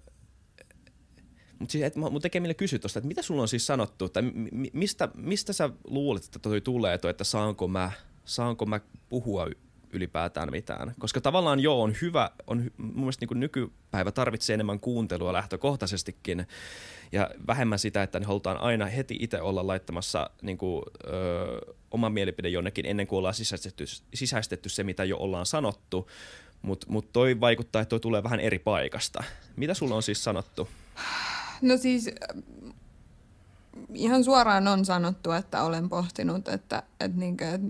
mutta siis, et, mun tekee mieleen kysyä tuosta, että mitä sulla on siis sanottu, tai mi, mistä, mistä sä luulet, että toi tulee, toi, että saanko mä, saanko mä puhua ylipäätään mitään. Koska tavallaan joo, on hyvä, on mun mielestä niin nykypäivä tarvitsee enemmän kuuntelua lähtökohtaisestikin ja vähemmän sitä, että ne halutaan aina heti itse olla laittamassa niin kuin, ö, oma mielipide jonnekin ennen kuin ollaan sisäistetty, sisäistetty se, mitä jo ollaan sanottu, mutta mut toi vaikuttaa, että toi tulee vähän eri paikasta. Mitä sulla on siis sanottu? No siis ihan suoraan on sanottu, että olen pohtinut, että, että, niin kuin, että,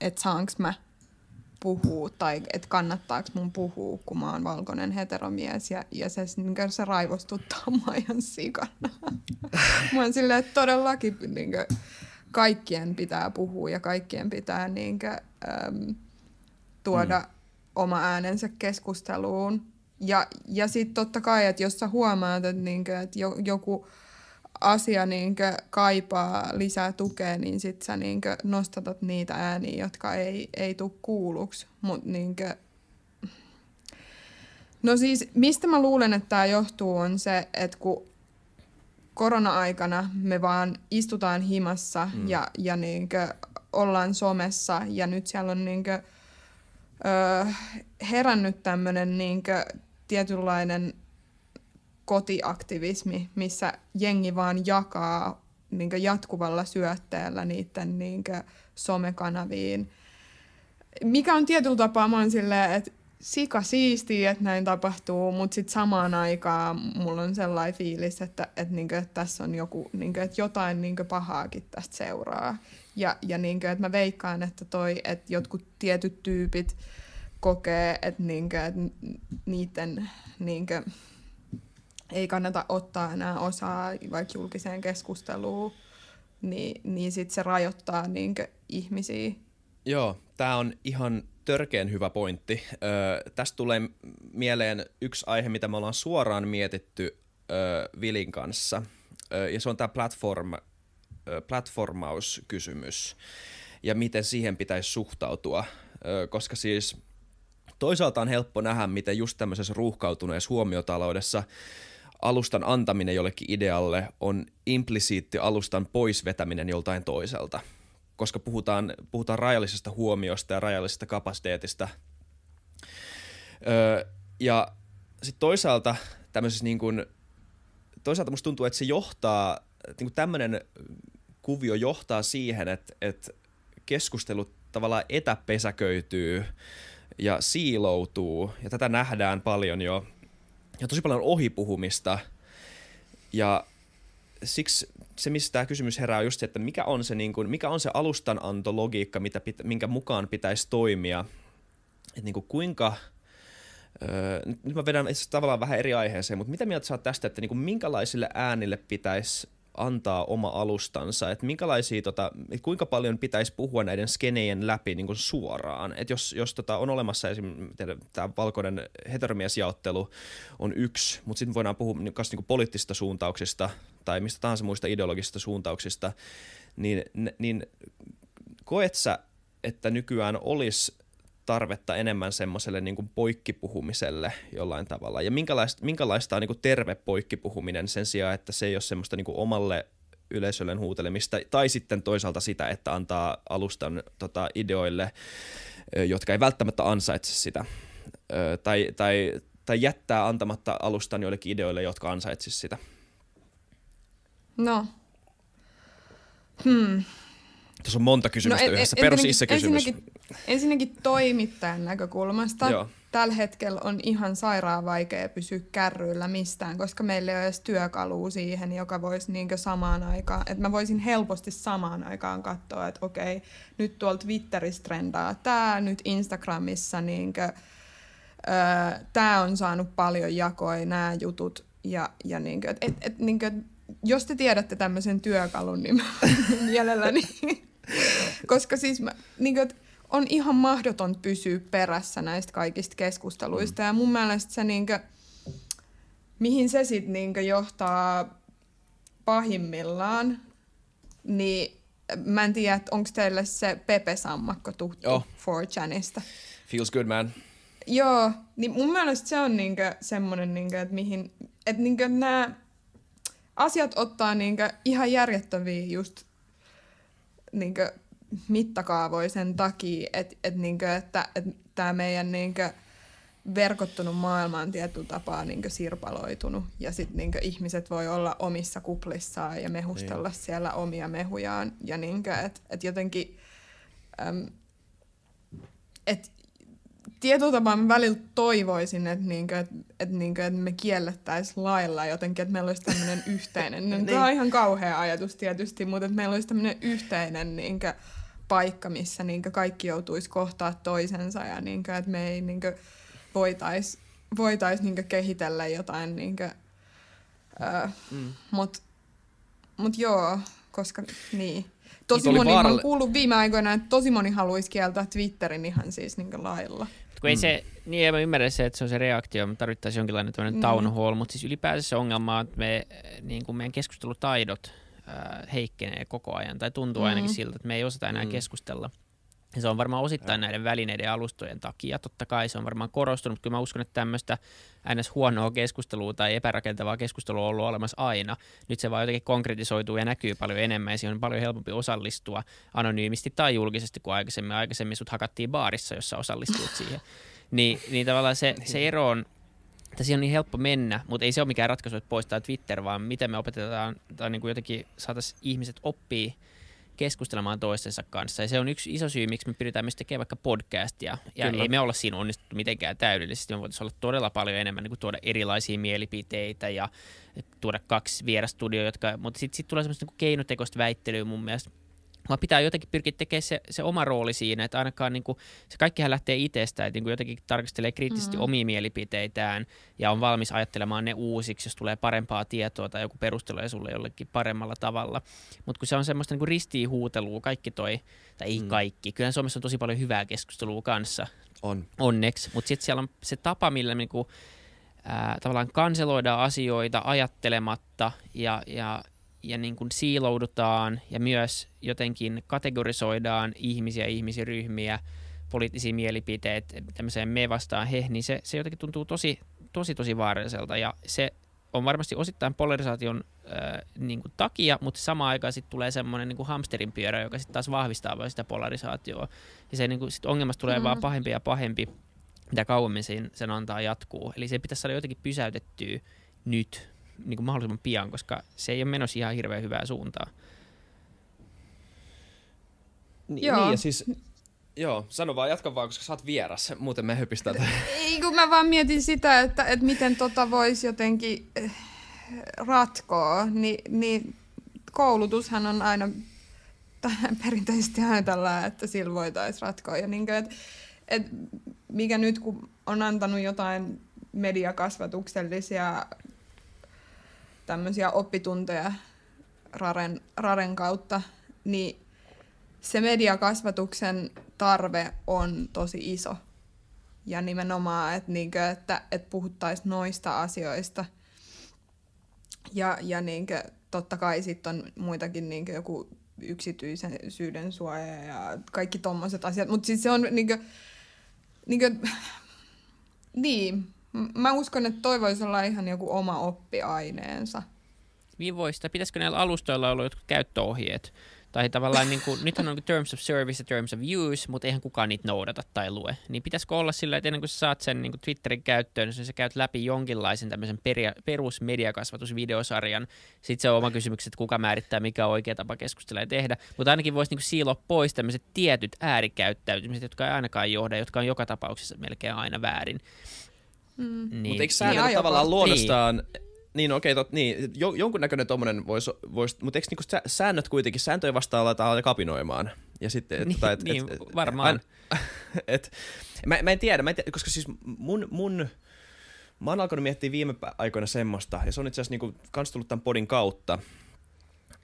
että saanko mä – puhua tai että kannattaako mun puhua, kun mä oon valkoinen heteromies ja, ja se, niin se raivostuttaa *laughs* mua ihan sikana. *laughs* mä oon silleen, että todellakin niin kuin, kaikkien pitää puhua ja kaikkien pitää niin kuin, äm, tuoda mm. oma äänensä keskusteluun. Ja, ja sitten totta kai, että jos sä huomaat, että, niin kuin, että joku asia niinkö kaipaa lisää tukea, niin sit sä niinkö nostatat niitä ääniä, jotka ei, ei tule kuulluksi. Mut niinkö... No siis, mistä mä luulen, että tämä johtuu, on se, että kun korona-aikana me vaan istutaan himassa mm. ja, ja niinkö ollaan somessa ja nyt siellä on niinkö, ö, herännyt tämmöinen niinkö tietynlainen – kotiaktivismi, missä jengi vaan jakaa niin jatkuvalla syötteellä niiden niin somekanaviin. Mikä on tietyllä tapaa, mä oon silleen, että sika siistiä, että näin tapahtuu, mutta sitten samaan aikaan mulla on sellainen fiilis, että, että, kuin, että tässä on joku, kuin, että jotain niinku, pahaakin tästä seuraa. Ja, ja kuin, että mä veikkaan, että toi, että jotkut tietyt tyypit kokee, että, kuin, että niiden... kuin, ei kannata ottaa enää osaa vaikka julkiseen keskusteluun, niin, niin sitten se rajoittaa niinkö ihmisiä. Joo, tämä on ihan törkeän hyvä pointti. Öö, tästä tulee mieleen yksi aihe, mitä me ollaan suoraan mietitty öö, Vilin kanssa, öö, ja se on tämä platform, öö, platformauskysymys ja miten siihen pitäisi suhtautua, öö, koska siis – toisaalta on helppo nähdä, miten just tämmöisessä ruuhkautuneessa huomiotaloudessa alustan antaminen jollekin idealle on implisiitti alustan pois vetäminen joltain toiselta, koska puhutaan, puhutaan rajallisesta huomiosta ja rajallisesta kapasiteetista. Öö, ja sitten toisaalta tämmöisessä niin kuin, toisaalta musta tuntuu, että se johtaa, niin tämmöinen kuvio johtaa siihen, että, että keskustelut tavallaan etäpesäköityy ja siiloutuu, ja tätä nähdään paljon jo ja tosi paljon ohipuhumista. Ja siksi se, mistä tämä kysymys herää, on just se, että mikä on se, niin kuin, mikä on se alustanantologiikka, mitä pitä, minkä mukaan pitäisi toimia. Et niin kuin kuinka, öö, nyt mä vedän tavallaan vähän eri aiheeseen, mutta mitä mieltä sä oot tästä, että niin kuin minkälaisille äänille pitäisi antaa oma alustansa, että minkälaisia, tota, et kuinka paljon pitäisi puhua näiden skenejen läpi niin kuin suoraan, että jos, jos tota, on olemassa esimerkiksi tämä valkoinen heteromiesjaottelu on yksi, mutta sitten voidaan puhua myös niin kuin poliittisista suuntauksista tai mistä tahansa muista ideologisista suuntauksista, niin, niin koet sä, että nykyään olisi tarvetta enemmän semmoiselle niin kuin poikkipuhumiselle jollain tavalla. Ja minkälaista, minkälaista on niin kuin terve poikkipuhuminen sen sijaan, että se ei ole semmoista niin kuin omalle yleisölle huutelemista, tai sitten toisaalta sitä, että antaa alustan tota, ideoille, jotka ei välttämättä ansaitse sitä, Ö, tai, tai, tai jättää antamatta alustan joillekin ideoille, jotka ansaitsisivat sitä. No. Hmm. Tässä on monta kysymystä no, en, yhdessä. Perus ensinnäkin, ensinnäkin toimittajan näkökulmasta. Joo. Tällä hetkellä on ihan sairaan vaikea pysyä kärryillä mistään, koska meillä ei ole edes työkalua siihen, joka voisi niinkö samaan aikaan, että mä voisin helposti samaan aikaan katsoa, että okei, nyt tuolla Twitterissä trendaa tämä, nyt Instagramissa niinkö, tämä on saanut paljon jakoja, nämä jutut, ja, ja niinkö, et, et, niinkö, jos te tiedätte tämmöisen työkalun, niin *laughs* mielelläni *laughs* Koska siis mä, niin kuin, on ihan mahdoton pysyä perässä näistä kaikista keskusteluista mm. ja mun mielestä se niin kuin, mihin se sitten niin johtaa pahimmillaan, niin mä en tiedä, onko teille se Pepe Sammakko tuttu oh. 4chanista. Feels good, man. Joo, niin mun mielestä se on niinku semmoinen, niin että mihin, että niinku nämä asiat ottaa niinku ihan järjettäviä just niin kuin, mittakaavoja sen takia, et, et, niin kuin, että et, tämä meidän niin kuin, verkottunut maailma on tietyllä tapaa niin kuin, sirpaloitunut ja sitten niin ihmiset voi olla omissa kuplissaan ja mehustella niin. siellä omia mehujaan ja niin kuin, et, et jotenkin... Äm, et tietyllä tavalla mä välillä toivoisin, että, niinku, et, et, niinku, et me kiellettäisiin lailla jotenkin, että meillä olisi tämmöinen *laughs* yhteinen. No, niin. Tämä on ihan kauhea ajatus tietysti, mutta että meillä olisi tämmöinen yhteinen niinku, paikka, missä niinku, kaikki joutuisi kohtaa toisensa ja niinku, että me ei niinku, voitaisiin voitais, niinku, kehitellä jotain. Niinku, äh, mm. Mutta mut joo, koska niin. Tosi moni, vaaralle... mä oon kuullut viime aikoina, että tosi moni haluaisi kieltää Twitterin ihan siis niin lailla. kun ei mm. se, niin mä ymmärrä se, että se on se reaktio, me tarvittaisiin jonkinlainen tämmöinen mm. town hall, mutta siis ylipäänsä se ongelma on, että me, niin kuin meidän keskustelutaidot äh, heikkenee koko ajan, tai tuntuu mm. ainakin siltä, että me ei osata enää mm. keskustella se on varmaan osittain näiden välineiden alustojen takia. Totta kai se on varmaan korostunut, mutta kyllä mä uskon, että tämmöistä ns. huonoa keskustelua tai epärakentavaa keskustelua on ollut olemassa aina. Nyt se vaan jotenkin konkretisoituu ja näkyy paljon enemmän ja siihen on paljon helpompi osallistua anonyymisti tai julkisesti kuin aikaisemmin. Aikaisemmin sut hakattiin baarissa, jossa osallistuit *laughs* siihen. Niin, niin tavallaan se, se niin. ero on, että siihen on niin helppo mennä, mutta ei se ole mikään ratkaisu, että poistaa Twitter, vaan miten me opetetaan tai niin kuin jotenkin saataisiin ihmiset oppii – keskustelemaan toistensa kanssa. Ja se on yksi iso syy, miksi me pyritään myös tekemään vaikka podcastia. Ja Kyllä. ei me olla siinä onnistuttu mitenkään täydellisesti. Me voitaisiin olla todella paljon enemmän, niin kuin tuoda erilaisia mielipiteitä ja tuoda kaksi vierastudioa, jotka... Mutta sitten sit tulee semmoista niin keinotekoista väittelyä mun mielestä vaan pitää jotenkin pyrkiä tekemään se, se oma rooli siinä, että ainakaan niin kuin, se kaikkihan lähtee itsestä, että niin kuin jotenkin tarkastelee kriittisesti mm-hmm. omia mielipiteitään ja on valmis ajattelemaan ne uusiksi, jos tulee parempaa tietoa tai joku perustelee sulle jollekin paremmalla tavalla. Mutta kun se on semmoista niin kuin ristiinhuutelua, kaikki toi, tai ei mm. kaikki, kyllähän Suomessa on tosi paljon hyvää keskustelua kanssa. On. Onneksi, mutta sitten siellä on se tapa, millä niin kuin, äh, tavallaan kanseloidaan asioita ajattelematta ja, ja ja niin kuin siiloudutaan ja myös jotenkin kategorisoidaan ihmisiä, ihmisiryhmiä, poliittisia mielipiteet tämmöiseen me vastaan he, niin se, se jotenkin tuntuu tosi, tosi, tosi vaaralliselta ja se on varmasti osittain polarisaation äh, niin kuin takia, mutta samaan aikaan sitten tulee semmoinen niin hamsterin pyörä, joka sitten taas vahvistaa vain sitä polarisaatioa. Ja se niin kuin, sit ongelmasta tulee mm. vaan mm-hmm. pahempi ja pahempi, mitä kauemmin sen, sen antaa jatkuu. Eli se pitäisi saada jotenkin pysäytettyä nyt niin kuin mahdollisimman pian, koska se ei ole menossa ihan hirveän hyvää suuntaa. Niin, Joo. Niin, ja siis Joo, sano vaan, jatka vaan, koska sä oot vieras, muuten me hypistään. Ei, kun mä vaan mietin sitä, että, että miten tota voisi jotenkin eh, ratkoa, Ni, niin koulutushan on aina *laughs* perinteisesti aina tällä, että sillä voitaisiin ratkoa. Ja niin kuin, että, että mikä nyt, kun on antanut jotain mediakasvatuksellisia tämmöisiä oppitunteja Raren, Raren kautta, niin se mediakasvatuksen tarve on tosi iso. Ja nimenomaan, että, niinkö, että, että puhuttaisiin noista asioista. Ja, ja kuin, totta kai sitten on muitakin niinkö, joku yksityisen syyden suoja ja kaikki tommoset asiat. Mutta siis se on niinkö, niinkö, niin, Mä uskon, että toi voisi olla ihan joku oma oppiaineensa. Vivoista. Niin pitäisikö näillä alustoilla olla jotkut käyttöohjeet? Tai tavallaan, niin kuin, *laughs* nythän on terms of service ja terms of use, mutta eihän kukaan niitä noudata tai lue. Niin pitäisikö olla sillä, että ennen kuin sä saat sen niin kuin Twitterin käyttöön, niin sä käyt läpi jonkinlaisen tämmöisen peria, perusmediakasvatusvideosarjan. Sitten se on oma kysymys, että kuka määrittää, mikä on oikea tapa keskustella ja tehdä. Mutta ainakin voisi niin kuin siiloa pois tämmöiset tietyt äärikäyttäytymiset, jotka ei ainakaan johda, jotka on joka tapauksessa melkein aina väärin. Mm. Niin. Mutta eikö säännöt niin, niinku tavallaan luonnostaan... Niin. Niin, okei, okay, niin, jo, jonkunnäköinen tuommoinen voisi, vois, mutta eikö niinku säännöt kuitenkin, sääntöjä vastaan aletaan kapinoimaan? Ja sitten, et, niin, tai, et, niin, et, varmaan. Et, *laughs* et, mä, mä, en tiedä, mä en tiedä, koska siis mun, mun mä oon alkanut miettiä viime aikoina semmoista, ja se on itse asiassa niinku, kans tullut tämän podin kautta,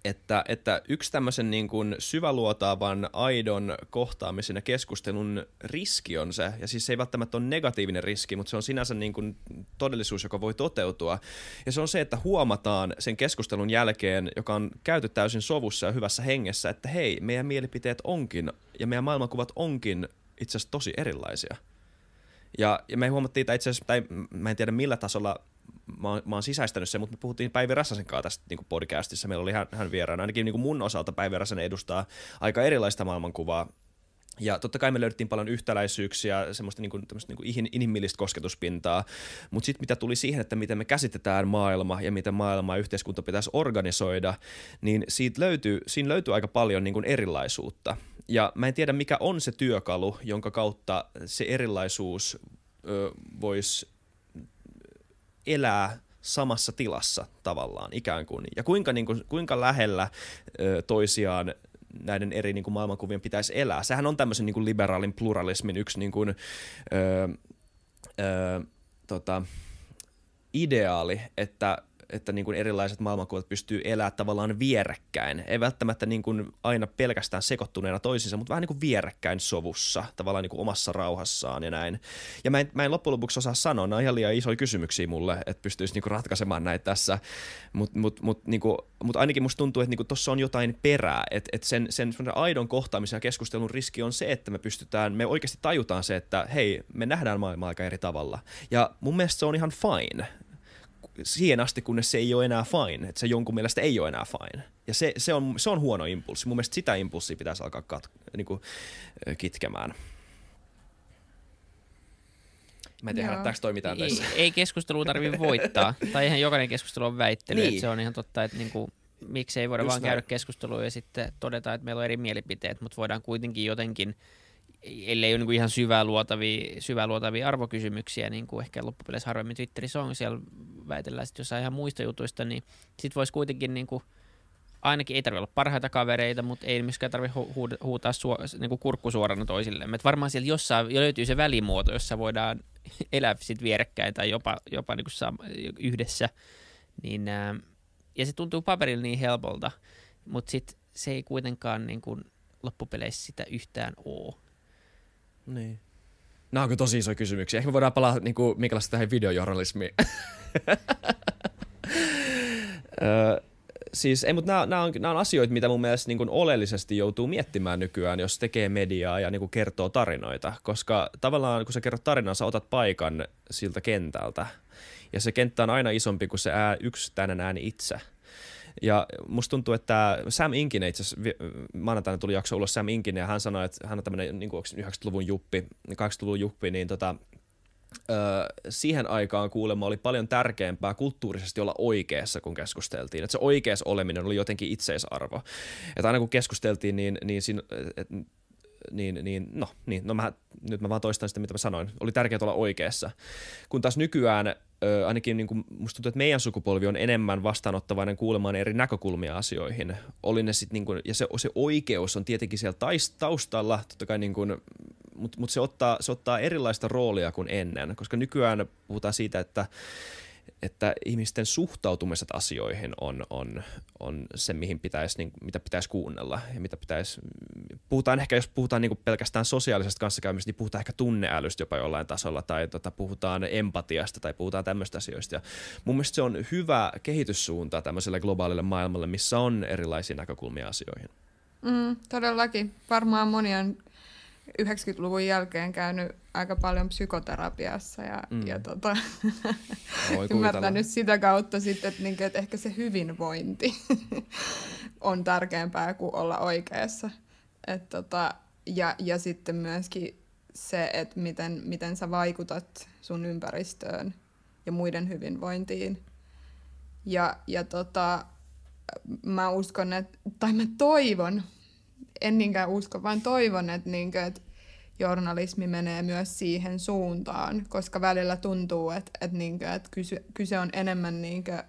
että, että yksi tämmöisen niin kuin syväluotaavan, aidon kohtaamisen ja keskustelun riski on se, ja siis se ei välttämättä ole negatiivinen riski, mutta se on sinänsä niin kuin todellisuus, joka voi toteutua. Ja se on se, että huomataan sen keskustelun jälkeen, joka on käyty täysin sovussa ja hyvässä hengessä, että hei, meidän mielipiteet onkin ja meidän maailmankuvat onkin itse asiassa tosi erilaisia. Ja, ja me huomattiin, että itse asiassa, tai mä en tiedä millä tasolla mä oon, mä oon sisäistänyt sen, mutta me puhuttiin Päivi Räsäsen kanssa tästä niin podcastissa. Meillä oli hän, hän vieraana. Ainakin niin mun osalta Päivi Räsänen edustaa aika erilaista maailmankuvaa. Ja totta kai me löydettiin paljon yhtäläisyyksiä, semmoista niin kuin, niin kuin inhimillistä kosketuspintaa, mutta sitten mitä tuli siihen, että miten me käsitetään maailma ja miten maailma ja yhteiskunta pitäisi organisoida, niin siitä löytyy, siinä löytyy aika paljon niin kuin erilaisuutta. Ja mä en tiedä, mikä on se työkalu, jonka kautta se erilaisuus voisi elää samassa tilassa tavallaan ikään kuin. Ja kuinka, niin kuin, kuinka lähellä ö, toisiaan näiden eri niin kuin maailmankuvien pitäisi elää. Sehän on tämmöisen niin kuin liberaalin pluralismin yksi niin kuin, ö, ö, tota, ideaali, että että niin kuin erilaiset maailmankuvat pystyy elämään tavallaan vierekkäin. Ei välttämättä niin kuin aina pelkästään sekoittuneena toisiinsa, mutta vähän niin kuin vierekkäin sovussa, tavallaan niin kuin omassa rauhassaan ja näin. Ja mä en, mä en loppujen lopuksi osaa sanoa, nämä on ihan liian isoja kysymyksiä mulle, että pystyisi niin kuin ratkaisemaan näitä tässä, mutta mut, mut, niin kuin, mut ainakin musta tuntuu, että niin kuin tuossa on jotain perää, että et sen, sen aidon kohtaamisen ja keskustelun riski on se, että me pystytään, me oikeasti tajutaan se, että hei, me nähdään maailmaa aika eri tavalla. Ja mun mielestä se on ihan fine siihen asti, kunnes se ei ole enää fine, että se jonkun mielestä ei ole enää fine. Ja se, se, on, se on huono impulssi. Mun mielestä sitä impulssia pitäisi alkaa kat, niin kuin, kitkemään. Mä en tiedä, herättääkö toi mitään ei, tässä. Ei keskustelua tarvitse voittaa. *laughs* tai ihan jokainen keskustelu on väittely. Niin. Se on ihan totta, että niinku, miksi ei voida Just vaan näin. käydä keskustelua ja sitten todeta, että meillä on eri mielipiteet, mutta voidaan kuitenkin jotenkin – ellei ole niin kuin ihan syvää luotavia, syvää luotavia arvokysymyksiä, niin kuin ehkä loppupeleissä harvemmin Twitterissä on, siellä väitellään sitten jossain ihan muista jutuista, niin sitten voisi kuitenkin niin kuin, ainakin ei tarvitse olla parhaita kavereita, mutta ei myöskään tarvitse hu- huutaa su- niin kuin kurkku suorana toisille. Et varmaan siellä jossain jo löytyy se välimuoto, jossa voidaan *laughs* elää sit vierekkäin tai jopa, jopa niin kuin sam- yhdessä. Niin, ää, ja se tuntuu paperilla niin helpolta, mutta sitten se ei kuitenkaan niin kuin loppupeleissä sitä yhtään ole. Niin. Nämä onko tosi isoja kysymyksiä. Ehkä me voidaan palaa niin kuin, minkälaista tähän videojournalismiin. öö, *laughs* siis, ei, mutta nämä, nämä, on, nämä on asioita, mitä mun mielestä niin kuin oleellisesti joutuu miettimään nykyään, jos tekee mediaa ja niin kuin kertoo tarinoita. Koska tavallaan kun sä kerrot tarinaa, sä otat paikan siltä kentältä. Ja se kenttä on aina isompi kuin se ää, yksi ääni itse – ja musta tuntuu, että Sam Inkinen itse asiassa, maanantaina tuli jakso ulos Sam Inkinen ja hän sanoi, että hän on tämmöinen niin 90-luvun juppi, 80-luvun juppi, niin tota, Öö, siihen aikaan kuulemma oli paljon tärkeämpää kulttuurisesti olla oikeassa, kun keskusteltiin. Että se oikeas oleminen oli jotenkin itseisarvo. Että aina kun keskusteltiin, niin, niin siinä, et, niin, niin no, niin, no mä, nyt mä vaan toistan sitä, mitä mä sanoin. Oli tärkeää olla oikeassa. Kun taas nykyään ö, ainakin niin kuin, musta tuntuu, että meidän sukupolvi on enemmän vastaanottavainen kuulemaan eri näkökulmia asioihin. Oli ne sit, niin kuin, ja se, se oikeus on tietenkin siellä taist, taustalla, totta kai niin kuin, mutta mut se, ottaa, se ottaa erilaista roolia kuin ennen, koska nykyään puhutaan siitä, että että ihmisten suhtautumiset asioihin on, on, on se, mihin pitäisi, niin, mitä pitäisi kuunnella ja mitä pitäisi, puhutaan ehkä, jos puhutaan niin pelkästään sosiaalisesta kanssakäymisestä, niin puhutaan ehkä tunneälystä jopa jollain tasolla tai tota, puhutaan empatiasta tai puhutaan tämmöistä asioista. Ja mun mielestä se on hyvä kehityssuunta tämmöiselle globaalille maailmalle, missä on erilaisia näkökulmia asioihin. Mm, todellakin. Varmaan moni on 90-luvun jälkeen käynyt aika paljon psykoterapiassa ja, mm. ja tota, *laughs* ymmärtänyt sitä kautta sitten, että, niin, että ehkä se hyvinvointi *laughs* on tärkeämpää kuin olla oikeassa. Et tota, ja, ja sitten myöskin se, että miten, miten sä vaikutat sun ympäristöön ja muiden hyvinvointiin. Ja, ja tota, mä uskon, että, tai mä toivon, en niinkään usko, vaan toivon, niin että, niinkö, että journalismi menee myös siihen suuntaan, koska välillä tuntuu, että, että, niinkö, että kyse, kyse on enemmän kuin, ö,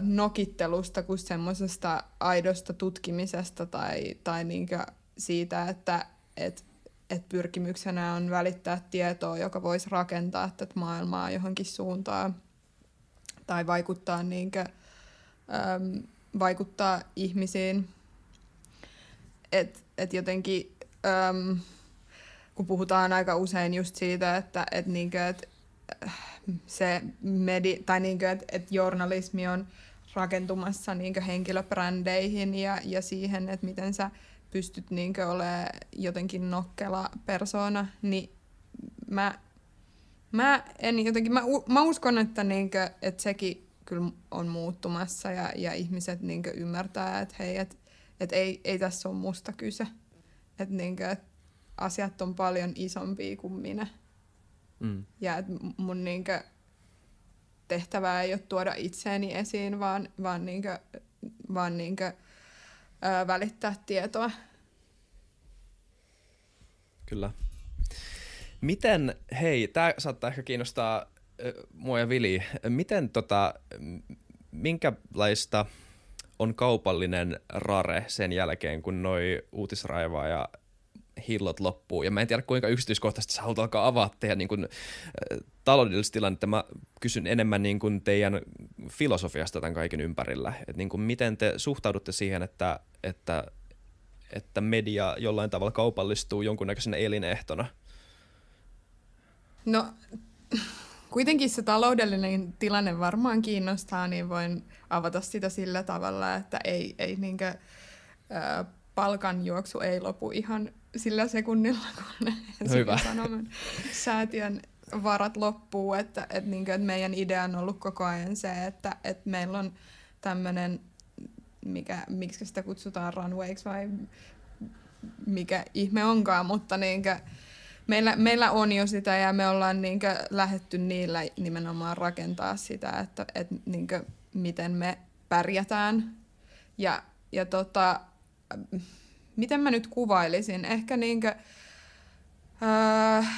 nokittelusta kuin semmoisesta aidosta tutkimisesta tai, tai niinkö siitä, että et, et pyrkimyksenä on välittää tietoa, joka voisi rakentaa tätä maailmaa johonkin suuntaan tai vaikuttaa, kuin, ö, vaikuttaa ihmisiin. Et, et jotenkin äm, kun puhutaan aika usein just siitä, että et niinkö, et, äh, se medi, tai niinkö, että et journalismi on rakentumassa niinkö henkilöbrändeihin ja, ja siihen, että miten sä pystyt niinkö olemaan jotenkin nokkela persona, niin mä, mä en jotenkin, mä, mä uskon, että, niinkö, että sekin kyllä on muuttumassa ja, ja ihmiset niinkö ymmärtää, että hei, että et ei, ei tässä ole musta kyse että niinku, et asiat on paljon isompia kuin minä. Mm. Ja että mun kuin, tehtävää ei ole tuoda itseäni esiin, vaan, vaan, kuin, vaan kuin, ää, välittää tietoa. Kyllä. Miten, hei, tämä saattaa ehkä kiinnostaa äh, mua ja Vili. Miten tota, minkälaista on kaupallinen rare sen jälkeen, kun noi uutisraivaa ja hillot loppuu. Ja mä en tiedä, kuinka yksityiskohtaisesti sä haluat alkaa avaa teidän niin kuin, äh, taloudellista tilannetta. Mä kysyn enemmän niin kuin teidän filosofiasta tämän kaiken ympärillä. Et niin kuin, miten te suhtaudutte siihen, että, että, että media jollain tavalla kaupallistuu jonkunnäköisenä elinehtona? No Kuitenkin se taloudellinen tilanne varmaan kiinnostaa, niin voin avata sitä sillä tavalla, että ei, ei niinkö, ö, palkanjuoksu ei lopu ihan sillä sekunnilla, kun no Hyvä. Sanoman säätiön varat loppuu. Että, että, niinkö, että meidän idea on ollut koko ajan se, että, että meillä on tämmöinen, mikä, miksi sitä kutsutaan runwayksi vai mikä ihme onkaan, mutta niinkö, meillä, meillä on jo sitä ja me ollaan niinkö lähdetty niillä nimenomaan rakentaa sitä, että, et niinkö, miten me pärjätään. Ja, ja tota, miten mä nyt kuvailisin? Ehkä niinkö, äh,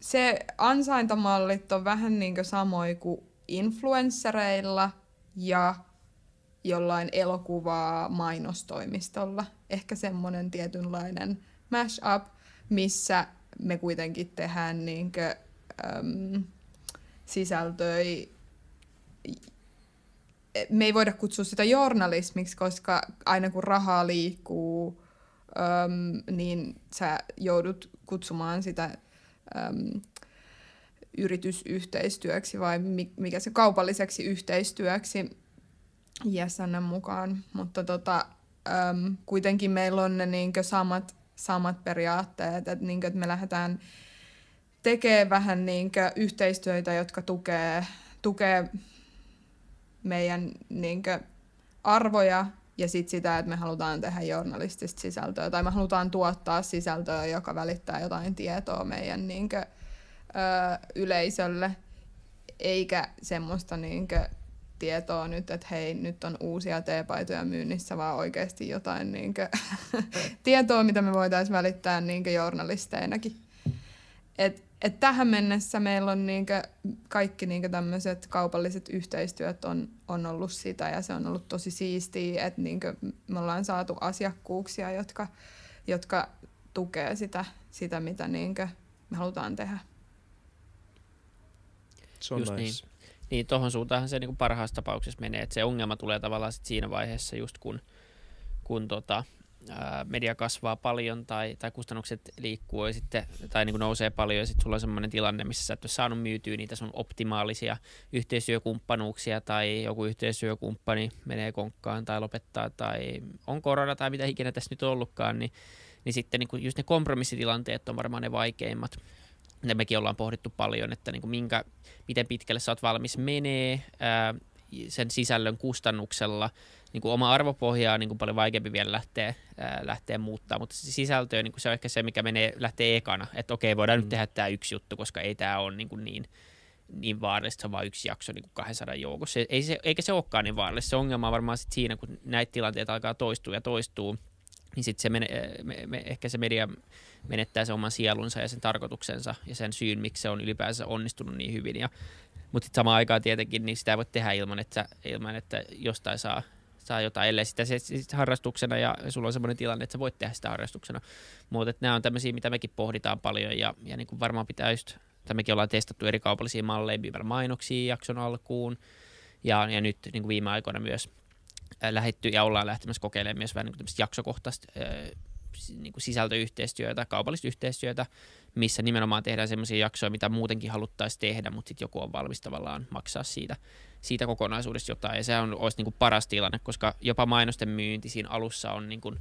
se ansaintamallit on vähän niinkö samoin kuin influenssereilla ja jollain elokuvaa mainostoimistolla. Ehkä semmoinen tietynlainen mashup, missä me kuitenkin tehdään niin kuin, äm, sisältöä me ei voida kutsua sitä journalismiksi, koska aina kun rahaa liikkuu, äm, niin sä joudut kutsumaan sitä äm, yritysyhteistyöksi vai mikä se kaupalliseksi yhteistyöksi jäsenen mukaan. Mutta tota, äm, kuitenkin meillä on ne niinkö samat samat periaatteet, että, niin kuin, että me lähdetään tekemään vähän niin kuin, yhteistyötä, jotka tukee, tukee meidän niin kuin, arvoja ja sitten sitä, että me halutaan tehdä journalistista sisältöä tai me halutaan tuottaa sisältöä, joka välittää jotain tietoa meidän niin kuin, ö, yleisölle, eikä semmoista niin kuin, tietoa nyt, että hei, nyt on uusia teepaitoja myynnissä, vaan oikeasti jotain niin kuin, *laughs* tietoa, mitä me voitaisiin välittää niin journalisteinakin. Et, et tähän mennessä meillä on niin kuin, kaikki niin tämmöiset kaupalliset yhteistyöt on, on ollut sitä ja se on ollut tosi siistiä, että niin kuin, me ollaan saatu asiakkuuksia, jotka, jotka tukee sitä, sitä mitä niin kuin, me halutaan tehdä. Se on Just niin. nice. niin niin tuohon suuntaan se niinku parhaassa tapauksessa menee, että se ongelma tulee tavallaan sit siinä vaiheessa just kun, kun tota, ää, media kasvaa paljon tai, tai kustannukset liikkuu ja sitten, tai niin kuin nousee paljon ja sitten sulla on sellainen tilanne, missä sä et ole saanut myytyä niitä sun optimaalisia yhteistyökumppanuuksia tai joku yhteistyökumppani menee konkkaan tai lopettaa tai on korona tai mitä ikinä tässä nyt ollutkaan, niin, niin sitten niin kuin just ne kompromissitilanteet on varmaan ne vaikeimmat mitä mekin ollaan pohdittu paljon, että niin kuin minkä, miten pitkälle sä oot valmis menee ää, sen sisällön kustannuksella. Niin kuin oma arvopohja on niin kuin paljon vaikeampi vielä lähteä, ää, lähteä muuttaa, mutta se sisältö niin kuin se on ehkä se, mikä menee, lähtee ekana, että okei, voidaan mm. nyt tehdä tämä yksi juttu, koska ei tämä ole niin, kuin niin niin vaarallista, se on vain yksi jakso niin kuin 200 joukossa. Ei se, eikä se olekaan niin vaarallista. Se ongelma on varmaan sit siinä, kun näitä tilanteita alkaa toistua ja toistuu, niin sitten se mene, me, me, ehkä se media, menettää se oman sielunsa ja sen tarkoituksensa ja sen syyn, miksi se on ylipäänsä onnistunut niin hyvin. Ja, mutta sitten samaan aikaan tietenkin niin sitä ei voi tehdä ilman, että, ilman, että jostain saa, saa jotain, ellei sitä se, sit harrastuksena ja sulla on sellainen tilanne, että sä voit tehdä sitä harrastuksena. Mutta nämä on tämmöisiä, mitä mekin pohditaan paljon ja, ja niin kuin varmaan pitää just, että mekin ollaan testattu eri kaupallisia malleja, mainoksia jakson alkuun ja, ja nyt niin kuin viime aikoina myös äh, lähetty ja ollaan lähtemässä kokeilemaan myös vähän niin jaksokohtaista äh, niin kuin sisältöyhteistyötä, kaupallista yhteistyötä, missä nimenomaan tehdään sellaisia jaksoja, mitä muutenkin haluttaisiin tehdä, mutta sitten joku on valmis tavallaan maksaa siitä, siitä kokonaisuudesta jotain. Ja se on, olisi niin kuin paras tilanne, koska jopa mainosten myynti siinä alussa on niin kuin,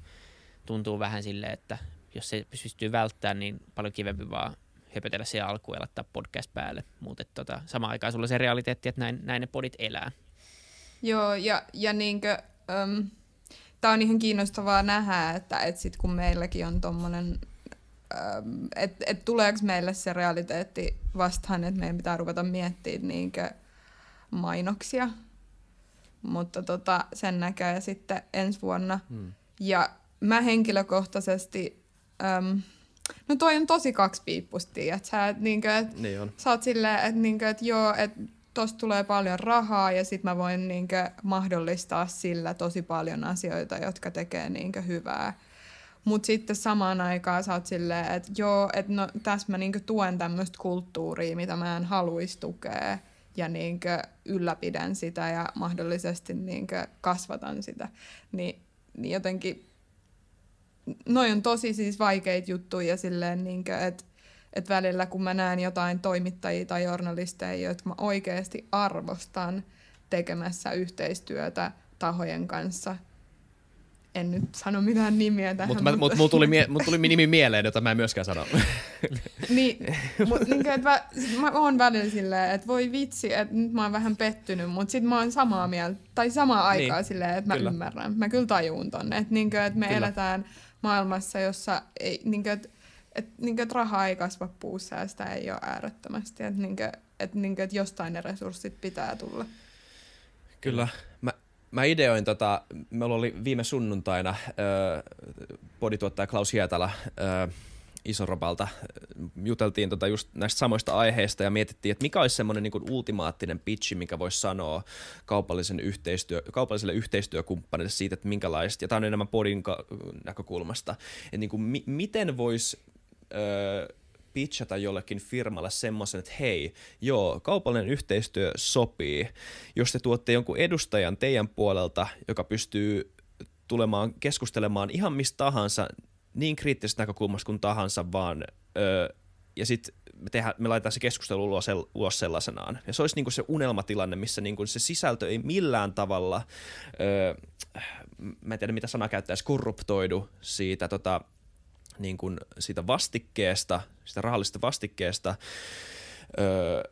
tuntuu vähän silleen, että jos se pystyy välttämään, niin paljon kivempi vaan höpötellä se alkuun ja laittaa podcast päälle. Mutta tota, samaan aikaan sulla on se realiteetti, että näin, näin ne podit elää. Joo, ja, ja niinkö, um, tämä on ihan kiinnostavaa nähdä, että et sit kun meilläkin on tuommoinen, että et tuleeko meille se realiteetti vastaan, että meidän pitää ruveta miettimään niinkö mainoksia, mutta tota, sen näkee sitten ensi vuonna. Hmm. Ja mä henkilökohtaisesti, äm, no toi on tosi kaksipiippusti, että sä, et, niinkö, et, niin on. sä oot silleen, että niinkö, et, joo, että tosta tulee paljon rahaa ja sitten mä voin niinkö mahdollistaa sillä tosi paljon asioita, jotka tekee niinkö hyvää. Mutta sitten samaan aikaan sä oot silleen, että joo, että no, tässä mä niinkö tuen tämmöistä kulttuuria, mitä mä en haluaisi tukea ja niinkö ylläpidän sitä ja mahdollisesti niinkö kasvatan sitä. Ni, niin jotenkin, noi on tosi siis vaikeita juttuja silleen, niinkö, että että välillä kun mä näen jotain toimittajia tai journalisteja, jotka mä oikeasti arvostan tekemässä yhteistyötä tahojen kanssa, en nyt sano mitään nimiä tähän. Mut, mutta mut, mut tuli, mie- mut tuli nimi mieleen, jota mä en myöskään sano. *laughs* niin, mut, niin että mä, mä oon välillä silleen, että voi vitsi, että nyt mä oon vähän pettynyt, mutta sitten mä oon samaa mieltä, tai samaa niin, aikaa niin, silleen, että mä kyllä. ymmärrän. Mä kyllä tajuun ton, että niin, että me kyllä. eletään maailmassa, jossa ei, niin, että et, niin kuin, että raha ei kasva puussa ja sitä ei ole äärettömästi. Että niin kuin, et, niin kuin, että jostain ne resurssit pitää tulla. Kyllä. Mä, mä ideoin tota, meillä oli viime sunnuntaina podituottaja Klaus Hietala ö, Isoropalta. juteltiin tota just näistä samoista aiheista ja mietittiin, että mikä olisi semmoinen niin ultimaattinen pitchi, mikä voisi sanoa kaupallisen yhteistyö, kaupalliselle yhteistyökumppanille siitä, että minkälaista, ja tämä on enemmän podin näkökulmasta, että niin kuin, mi- miten voisi öö, pitchata jollekin firmalle semmoisen, että hei, joo, kaupallinen yhteistyö sopii. Jos te tuotte jonkun edustajan teidän puolelta, joka pystyy tulemaan keskustelemaan ihan mistä tahansa, niin kriittisestä näkökulmasta kuin tahansa, vaan öö, ja sitten me, me laitetaan se keskustelu ulos, ulos sellaisenaan. Ja se olisi niinku se unelmatilanne, missä niinku se sisältö ei millään tavalla, öö, mä en tiedä mitä sana käyttäisi, korruptoidu siitä tota, niin kuin siitä vastikkeesta, sitä rahallisesta vastikkeesta, öö,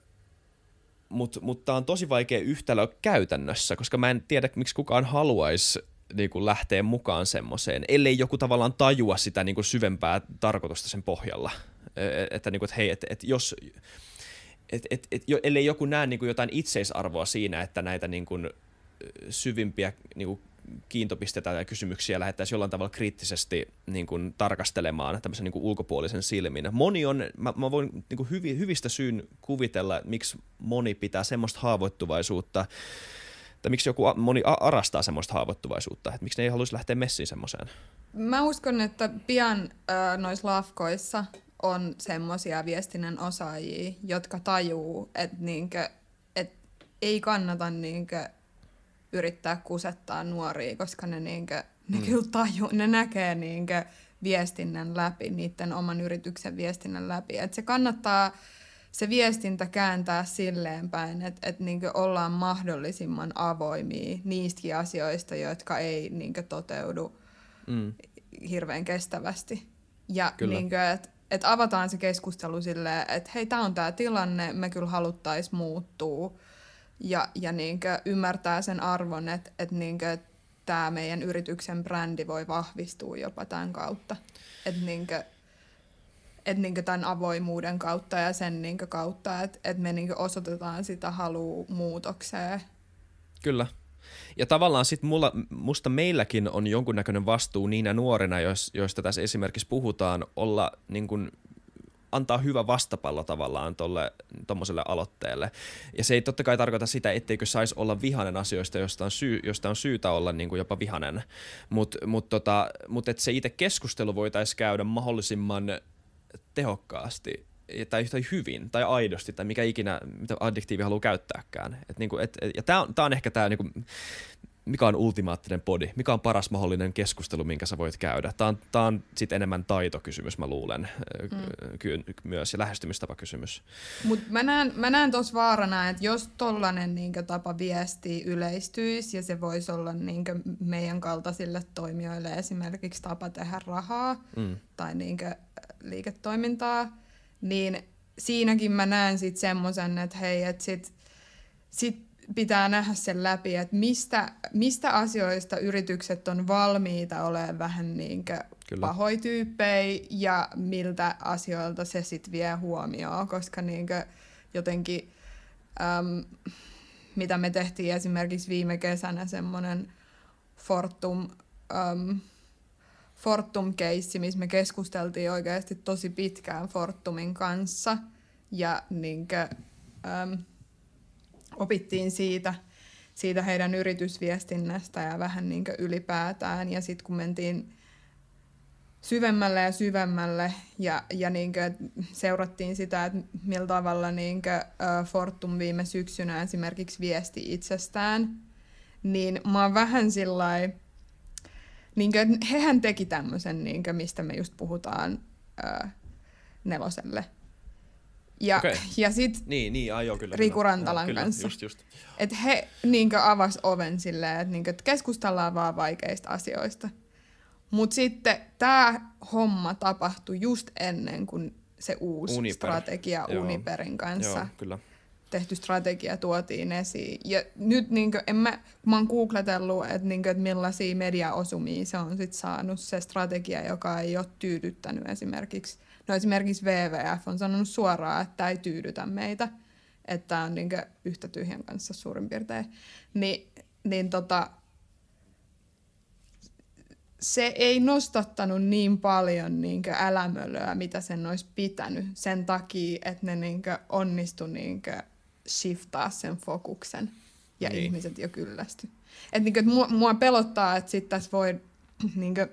mutta mut tämä on tosi vaikea yhtälö käytännössä, koska mä en tiedä, miksi kukaan haluaisi niin kuin lähteä mukaan semmoiseen, ellei joku tavallaan tajua sitä niin kuin syvempää tarkoitusta sen pohjalla. E, e, että, niin kuin, että hei, että, että jos, et, et, et, ellei joku näe niin kuin jotain itseisarvoa siinä, että näitä niin kuin syvimpiä niin kuin kiintopisteitä ja kysymyksiä lähdettäisiin jollain tavalla kriittisesti niin kuin, tarkastelemaan tämmöisen niin kuin, ulkopuolisen silmin. Moni on, mä, mä voin niin kuin, hyvi, hyvistä syyn kuvitella, miksi moni pitää semmoista haavoittuvaisuutta, tai miksi joku moni arastaa semmoista haavoittuvaisuutta, että miksi ne ei haluaisi lähteä messiin semmoiseen? Mä uskon, että pian äh, noissa lafkoissa on semmoisia viestinnän osaajia, jotka tajuu, että niinkö, et ei kannata niinkö yrittää kusettaa nuoria, koska ne, niinkö, ne mm. kyllä taju, ne näkee niinkö viestinnän läpi, niiden oman yrityksen viestinnän läpi. Et se kannattaa se viestintä kääntää silleen päin, että et niinkö ollaan mahdollisimman avoimia niistäkin asioista, jotka ei niinkö toteudu mm. hirveän kestävästi. Ja niinkö, että et avataan se keskustelu silleen, että hei, tämä on tämä tilanne, me kyllä haluttaisiin muuttuu ja, ja niinkö ymmärtää sen arvon, että et niinkö tämä meidän yrityksen brändi voi vahvistua jopa tämän kautta. Että niinkö, et niinkö tämän avoimuuden kautta ja sen niinkö kautta, että et me niinkö osoitetaan sitä halua muutokseen. Kyllä. Ja tavallaan sitten musta meilläkin on jonkunnäköinen vastuu niinä nuorina, jos, joista tässä esimerkiksi puhutaan, olla niin kun antaa hyvä vastapallo tavallaan tuommoiselle aloitteelle. Ja se ei totta kai tarkoita sitä, etteikö saisi olla vihanen asioista, josta on, syy, josta on syytä olla niin kuin jopa vihanen. Mutta mut tota, mut että se itse keskustelu voitaisiin käydä mahdollisimman tehokkaasti tai, tai hyvin tai aidosti tai mikä ikinä, mitä addiktiivi haluaa käyttääkään. Et niinku, et, ja tämä on, on ehkä tämä niinku, mikä on ultimaattinen podi, mikä on paras mahdollinen keskustelu, minkä sä voit käydä. Tämä on, tää on sitten enemmän taitokysymys, mä luulen, mm. Ky- myös, ja lähestymistapakysymys. Mutta mä näen, mä näen tuossa vaarana, että jos tollainen niinkö, tapa viesti yleistyisi, ja se voisi olla niinkö, meidän kaltaisille toimijoille esimerkiksi tapa tehdä rahaa mm. tai niinkö, liiketoimintaa, niin siinäkin mä näen sitten semmoisen, että hei, että sitten sit pitää nähdä sen läpi, että mistä, mistä asioista yritykset on valmiita olemaan vähän niin tyyppejä ja miltä asioilta se sitten vie huomioon, koska niin jotenkin äm, mitä me tehtiin esimerkiksi viime kesänä semmoinen Fortum äm, Fortum-keissi, missä me keskusteltiin oikeasti tosi pitkään Fortumin kanssa ja niin äm, opittiin siitä, siitä heidän yritysviestinnästä ja vähän niin ylipäätään. Ja sitten kun mentiin syvemmälle ja syvemmälle ja, ja niin seurattiin sitä, että millä tavalla niin Fortum viime syksynä esimerkiksi viesti itsestään, niin mä oon vähän sillä niin hehän teki tämmöisen, niin mistä me just puhutaan ää, neloselle ja, okay. ja sitten niin, niin, ai, joo, kyllä, Riku Rantalan joo, kanssa. Just, just. Et he niinkö avas oven silleen, että niinkö, et keskustellaan vaan vaikeista asioista. Mutta sitten tämä homma tapahtui just ennen kuin se uusi Uniper. strategia joo. Uniperin kanssa joo, kyllä. tehty strategia tuotiin esiin. Ja nyt niinkö, en mä, mä oon googletellut, että niinkö, et millaisia mediaosumia se on sit saanut se strategia, joka ei ole tyydyttänyt esimerkiksi – No esimerkiksi WWF on sanonut suoraan, että ei tyydytä meitä, että on niin yhtä tyhjän kanssa suurin piirtein. Ni, niin tota, se ei nostattanut niin paljon niin älämölöä, mitä sen olisi pitänyt, sen takia, että ne niin onnistu niin shiftaa sen fokuksen ja niin. ihmiset jo kyllästy. Et niin kuin, että mua, mua pelottaa, että sitten tässä voi, *clears throat* niin kuin,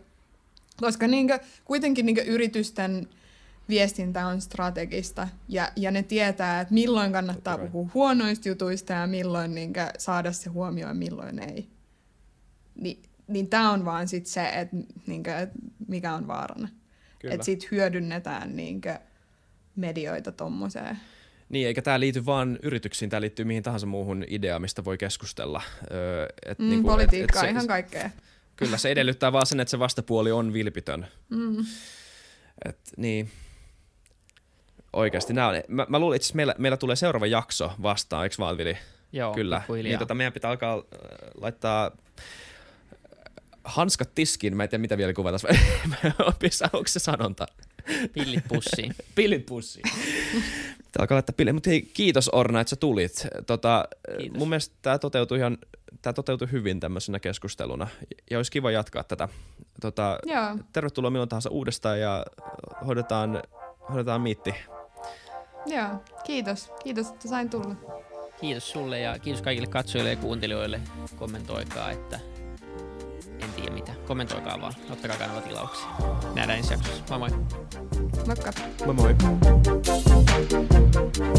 koska niin kuin, kuitenkin niin kuin yritysten viestintä on strategista ja, ja ne tietää, että milloin kannattaa Totta puhua huonoista jutuista ja milloin niin saada se huomio ja milloin ei. Ni, niin tämä on vaan sit se, että niin et mikä on vaarana. Että sitten hyödynnetään niin medioita tuommoiseen. Niin, eikä tämä liity vaan yrityksiin, tämä liittyy mihin tahansa muuhun ideaan, mistä voi keskustella. Öö, et, mm, niinku, politiikka et, et se, ihan kaikkea. Kyllä, se edellyttää vaan sen, että se vastapuoli on vilpitön. Mm. Et, niin. Oikeasti nämä on. Mä, mä luulin, että meillä, meillä tulee seuraava jakso vastaan, eikö vaan Vili? Joo, Kyllä. Niin, tota, meidän pitää alkaa äh, laittaa äh, hanskat tiskiin. Mä en tiedä, mitä vielä kuvata. *laughs* Onko se sanonta? Pillit pussiin. *laughs* pillit pussiin. Pitää alkaa laittaa pillit. Mutta hei, kiitos Orna, että sä tulit. Tota, kiitos. mun mielestä tämä toteutui ihan tämä toteutui hyvin tämmöisenä keskusteluna ja olisi kiva jatkaa tätä. Tota, Joo. tervetuloa milloin tahansa uudestaan ja hoidetaan, hoidetaan miitti. Joo, kiitos. Kiitos, että sain tulla. Kiitos sulle ja kiitos kaikille katsojille ja kuuntelijoille. Kommentoikaa, että en tiedä mitä. Kommentoikaa vaan. Ottakaa kanava tilauksia. Nähdään ensi jaksossa. Moi moi. Moikka. Moi moi.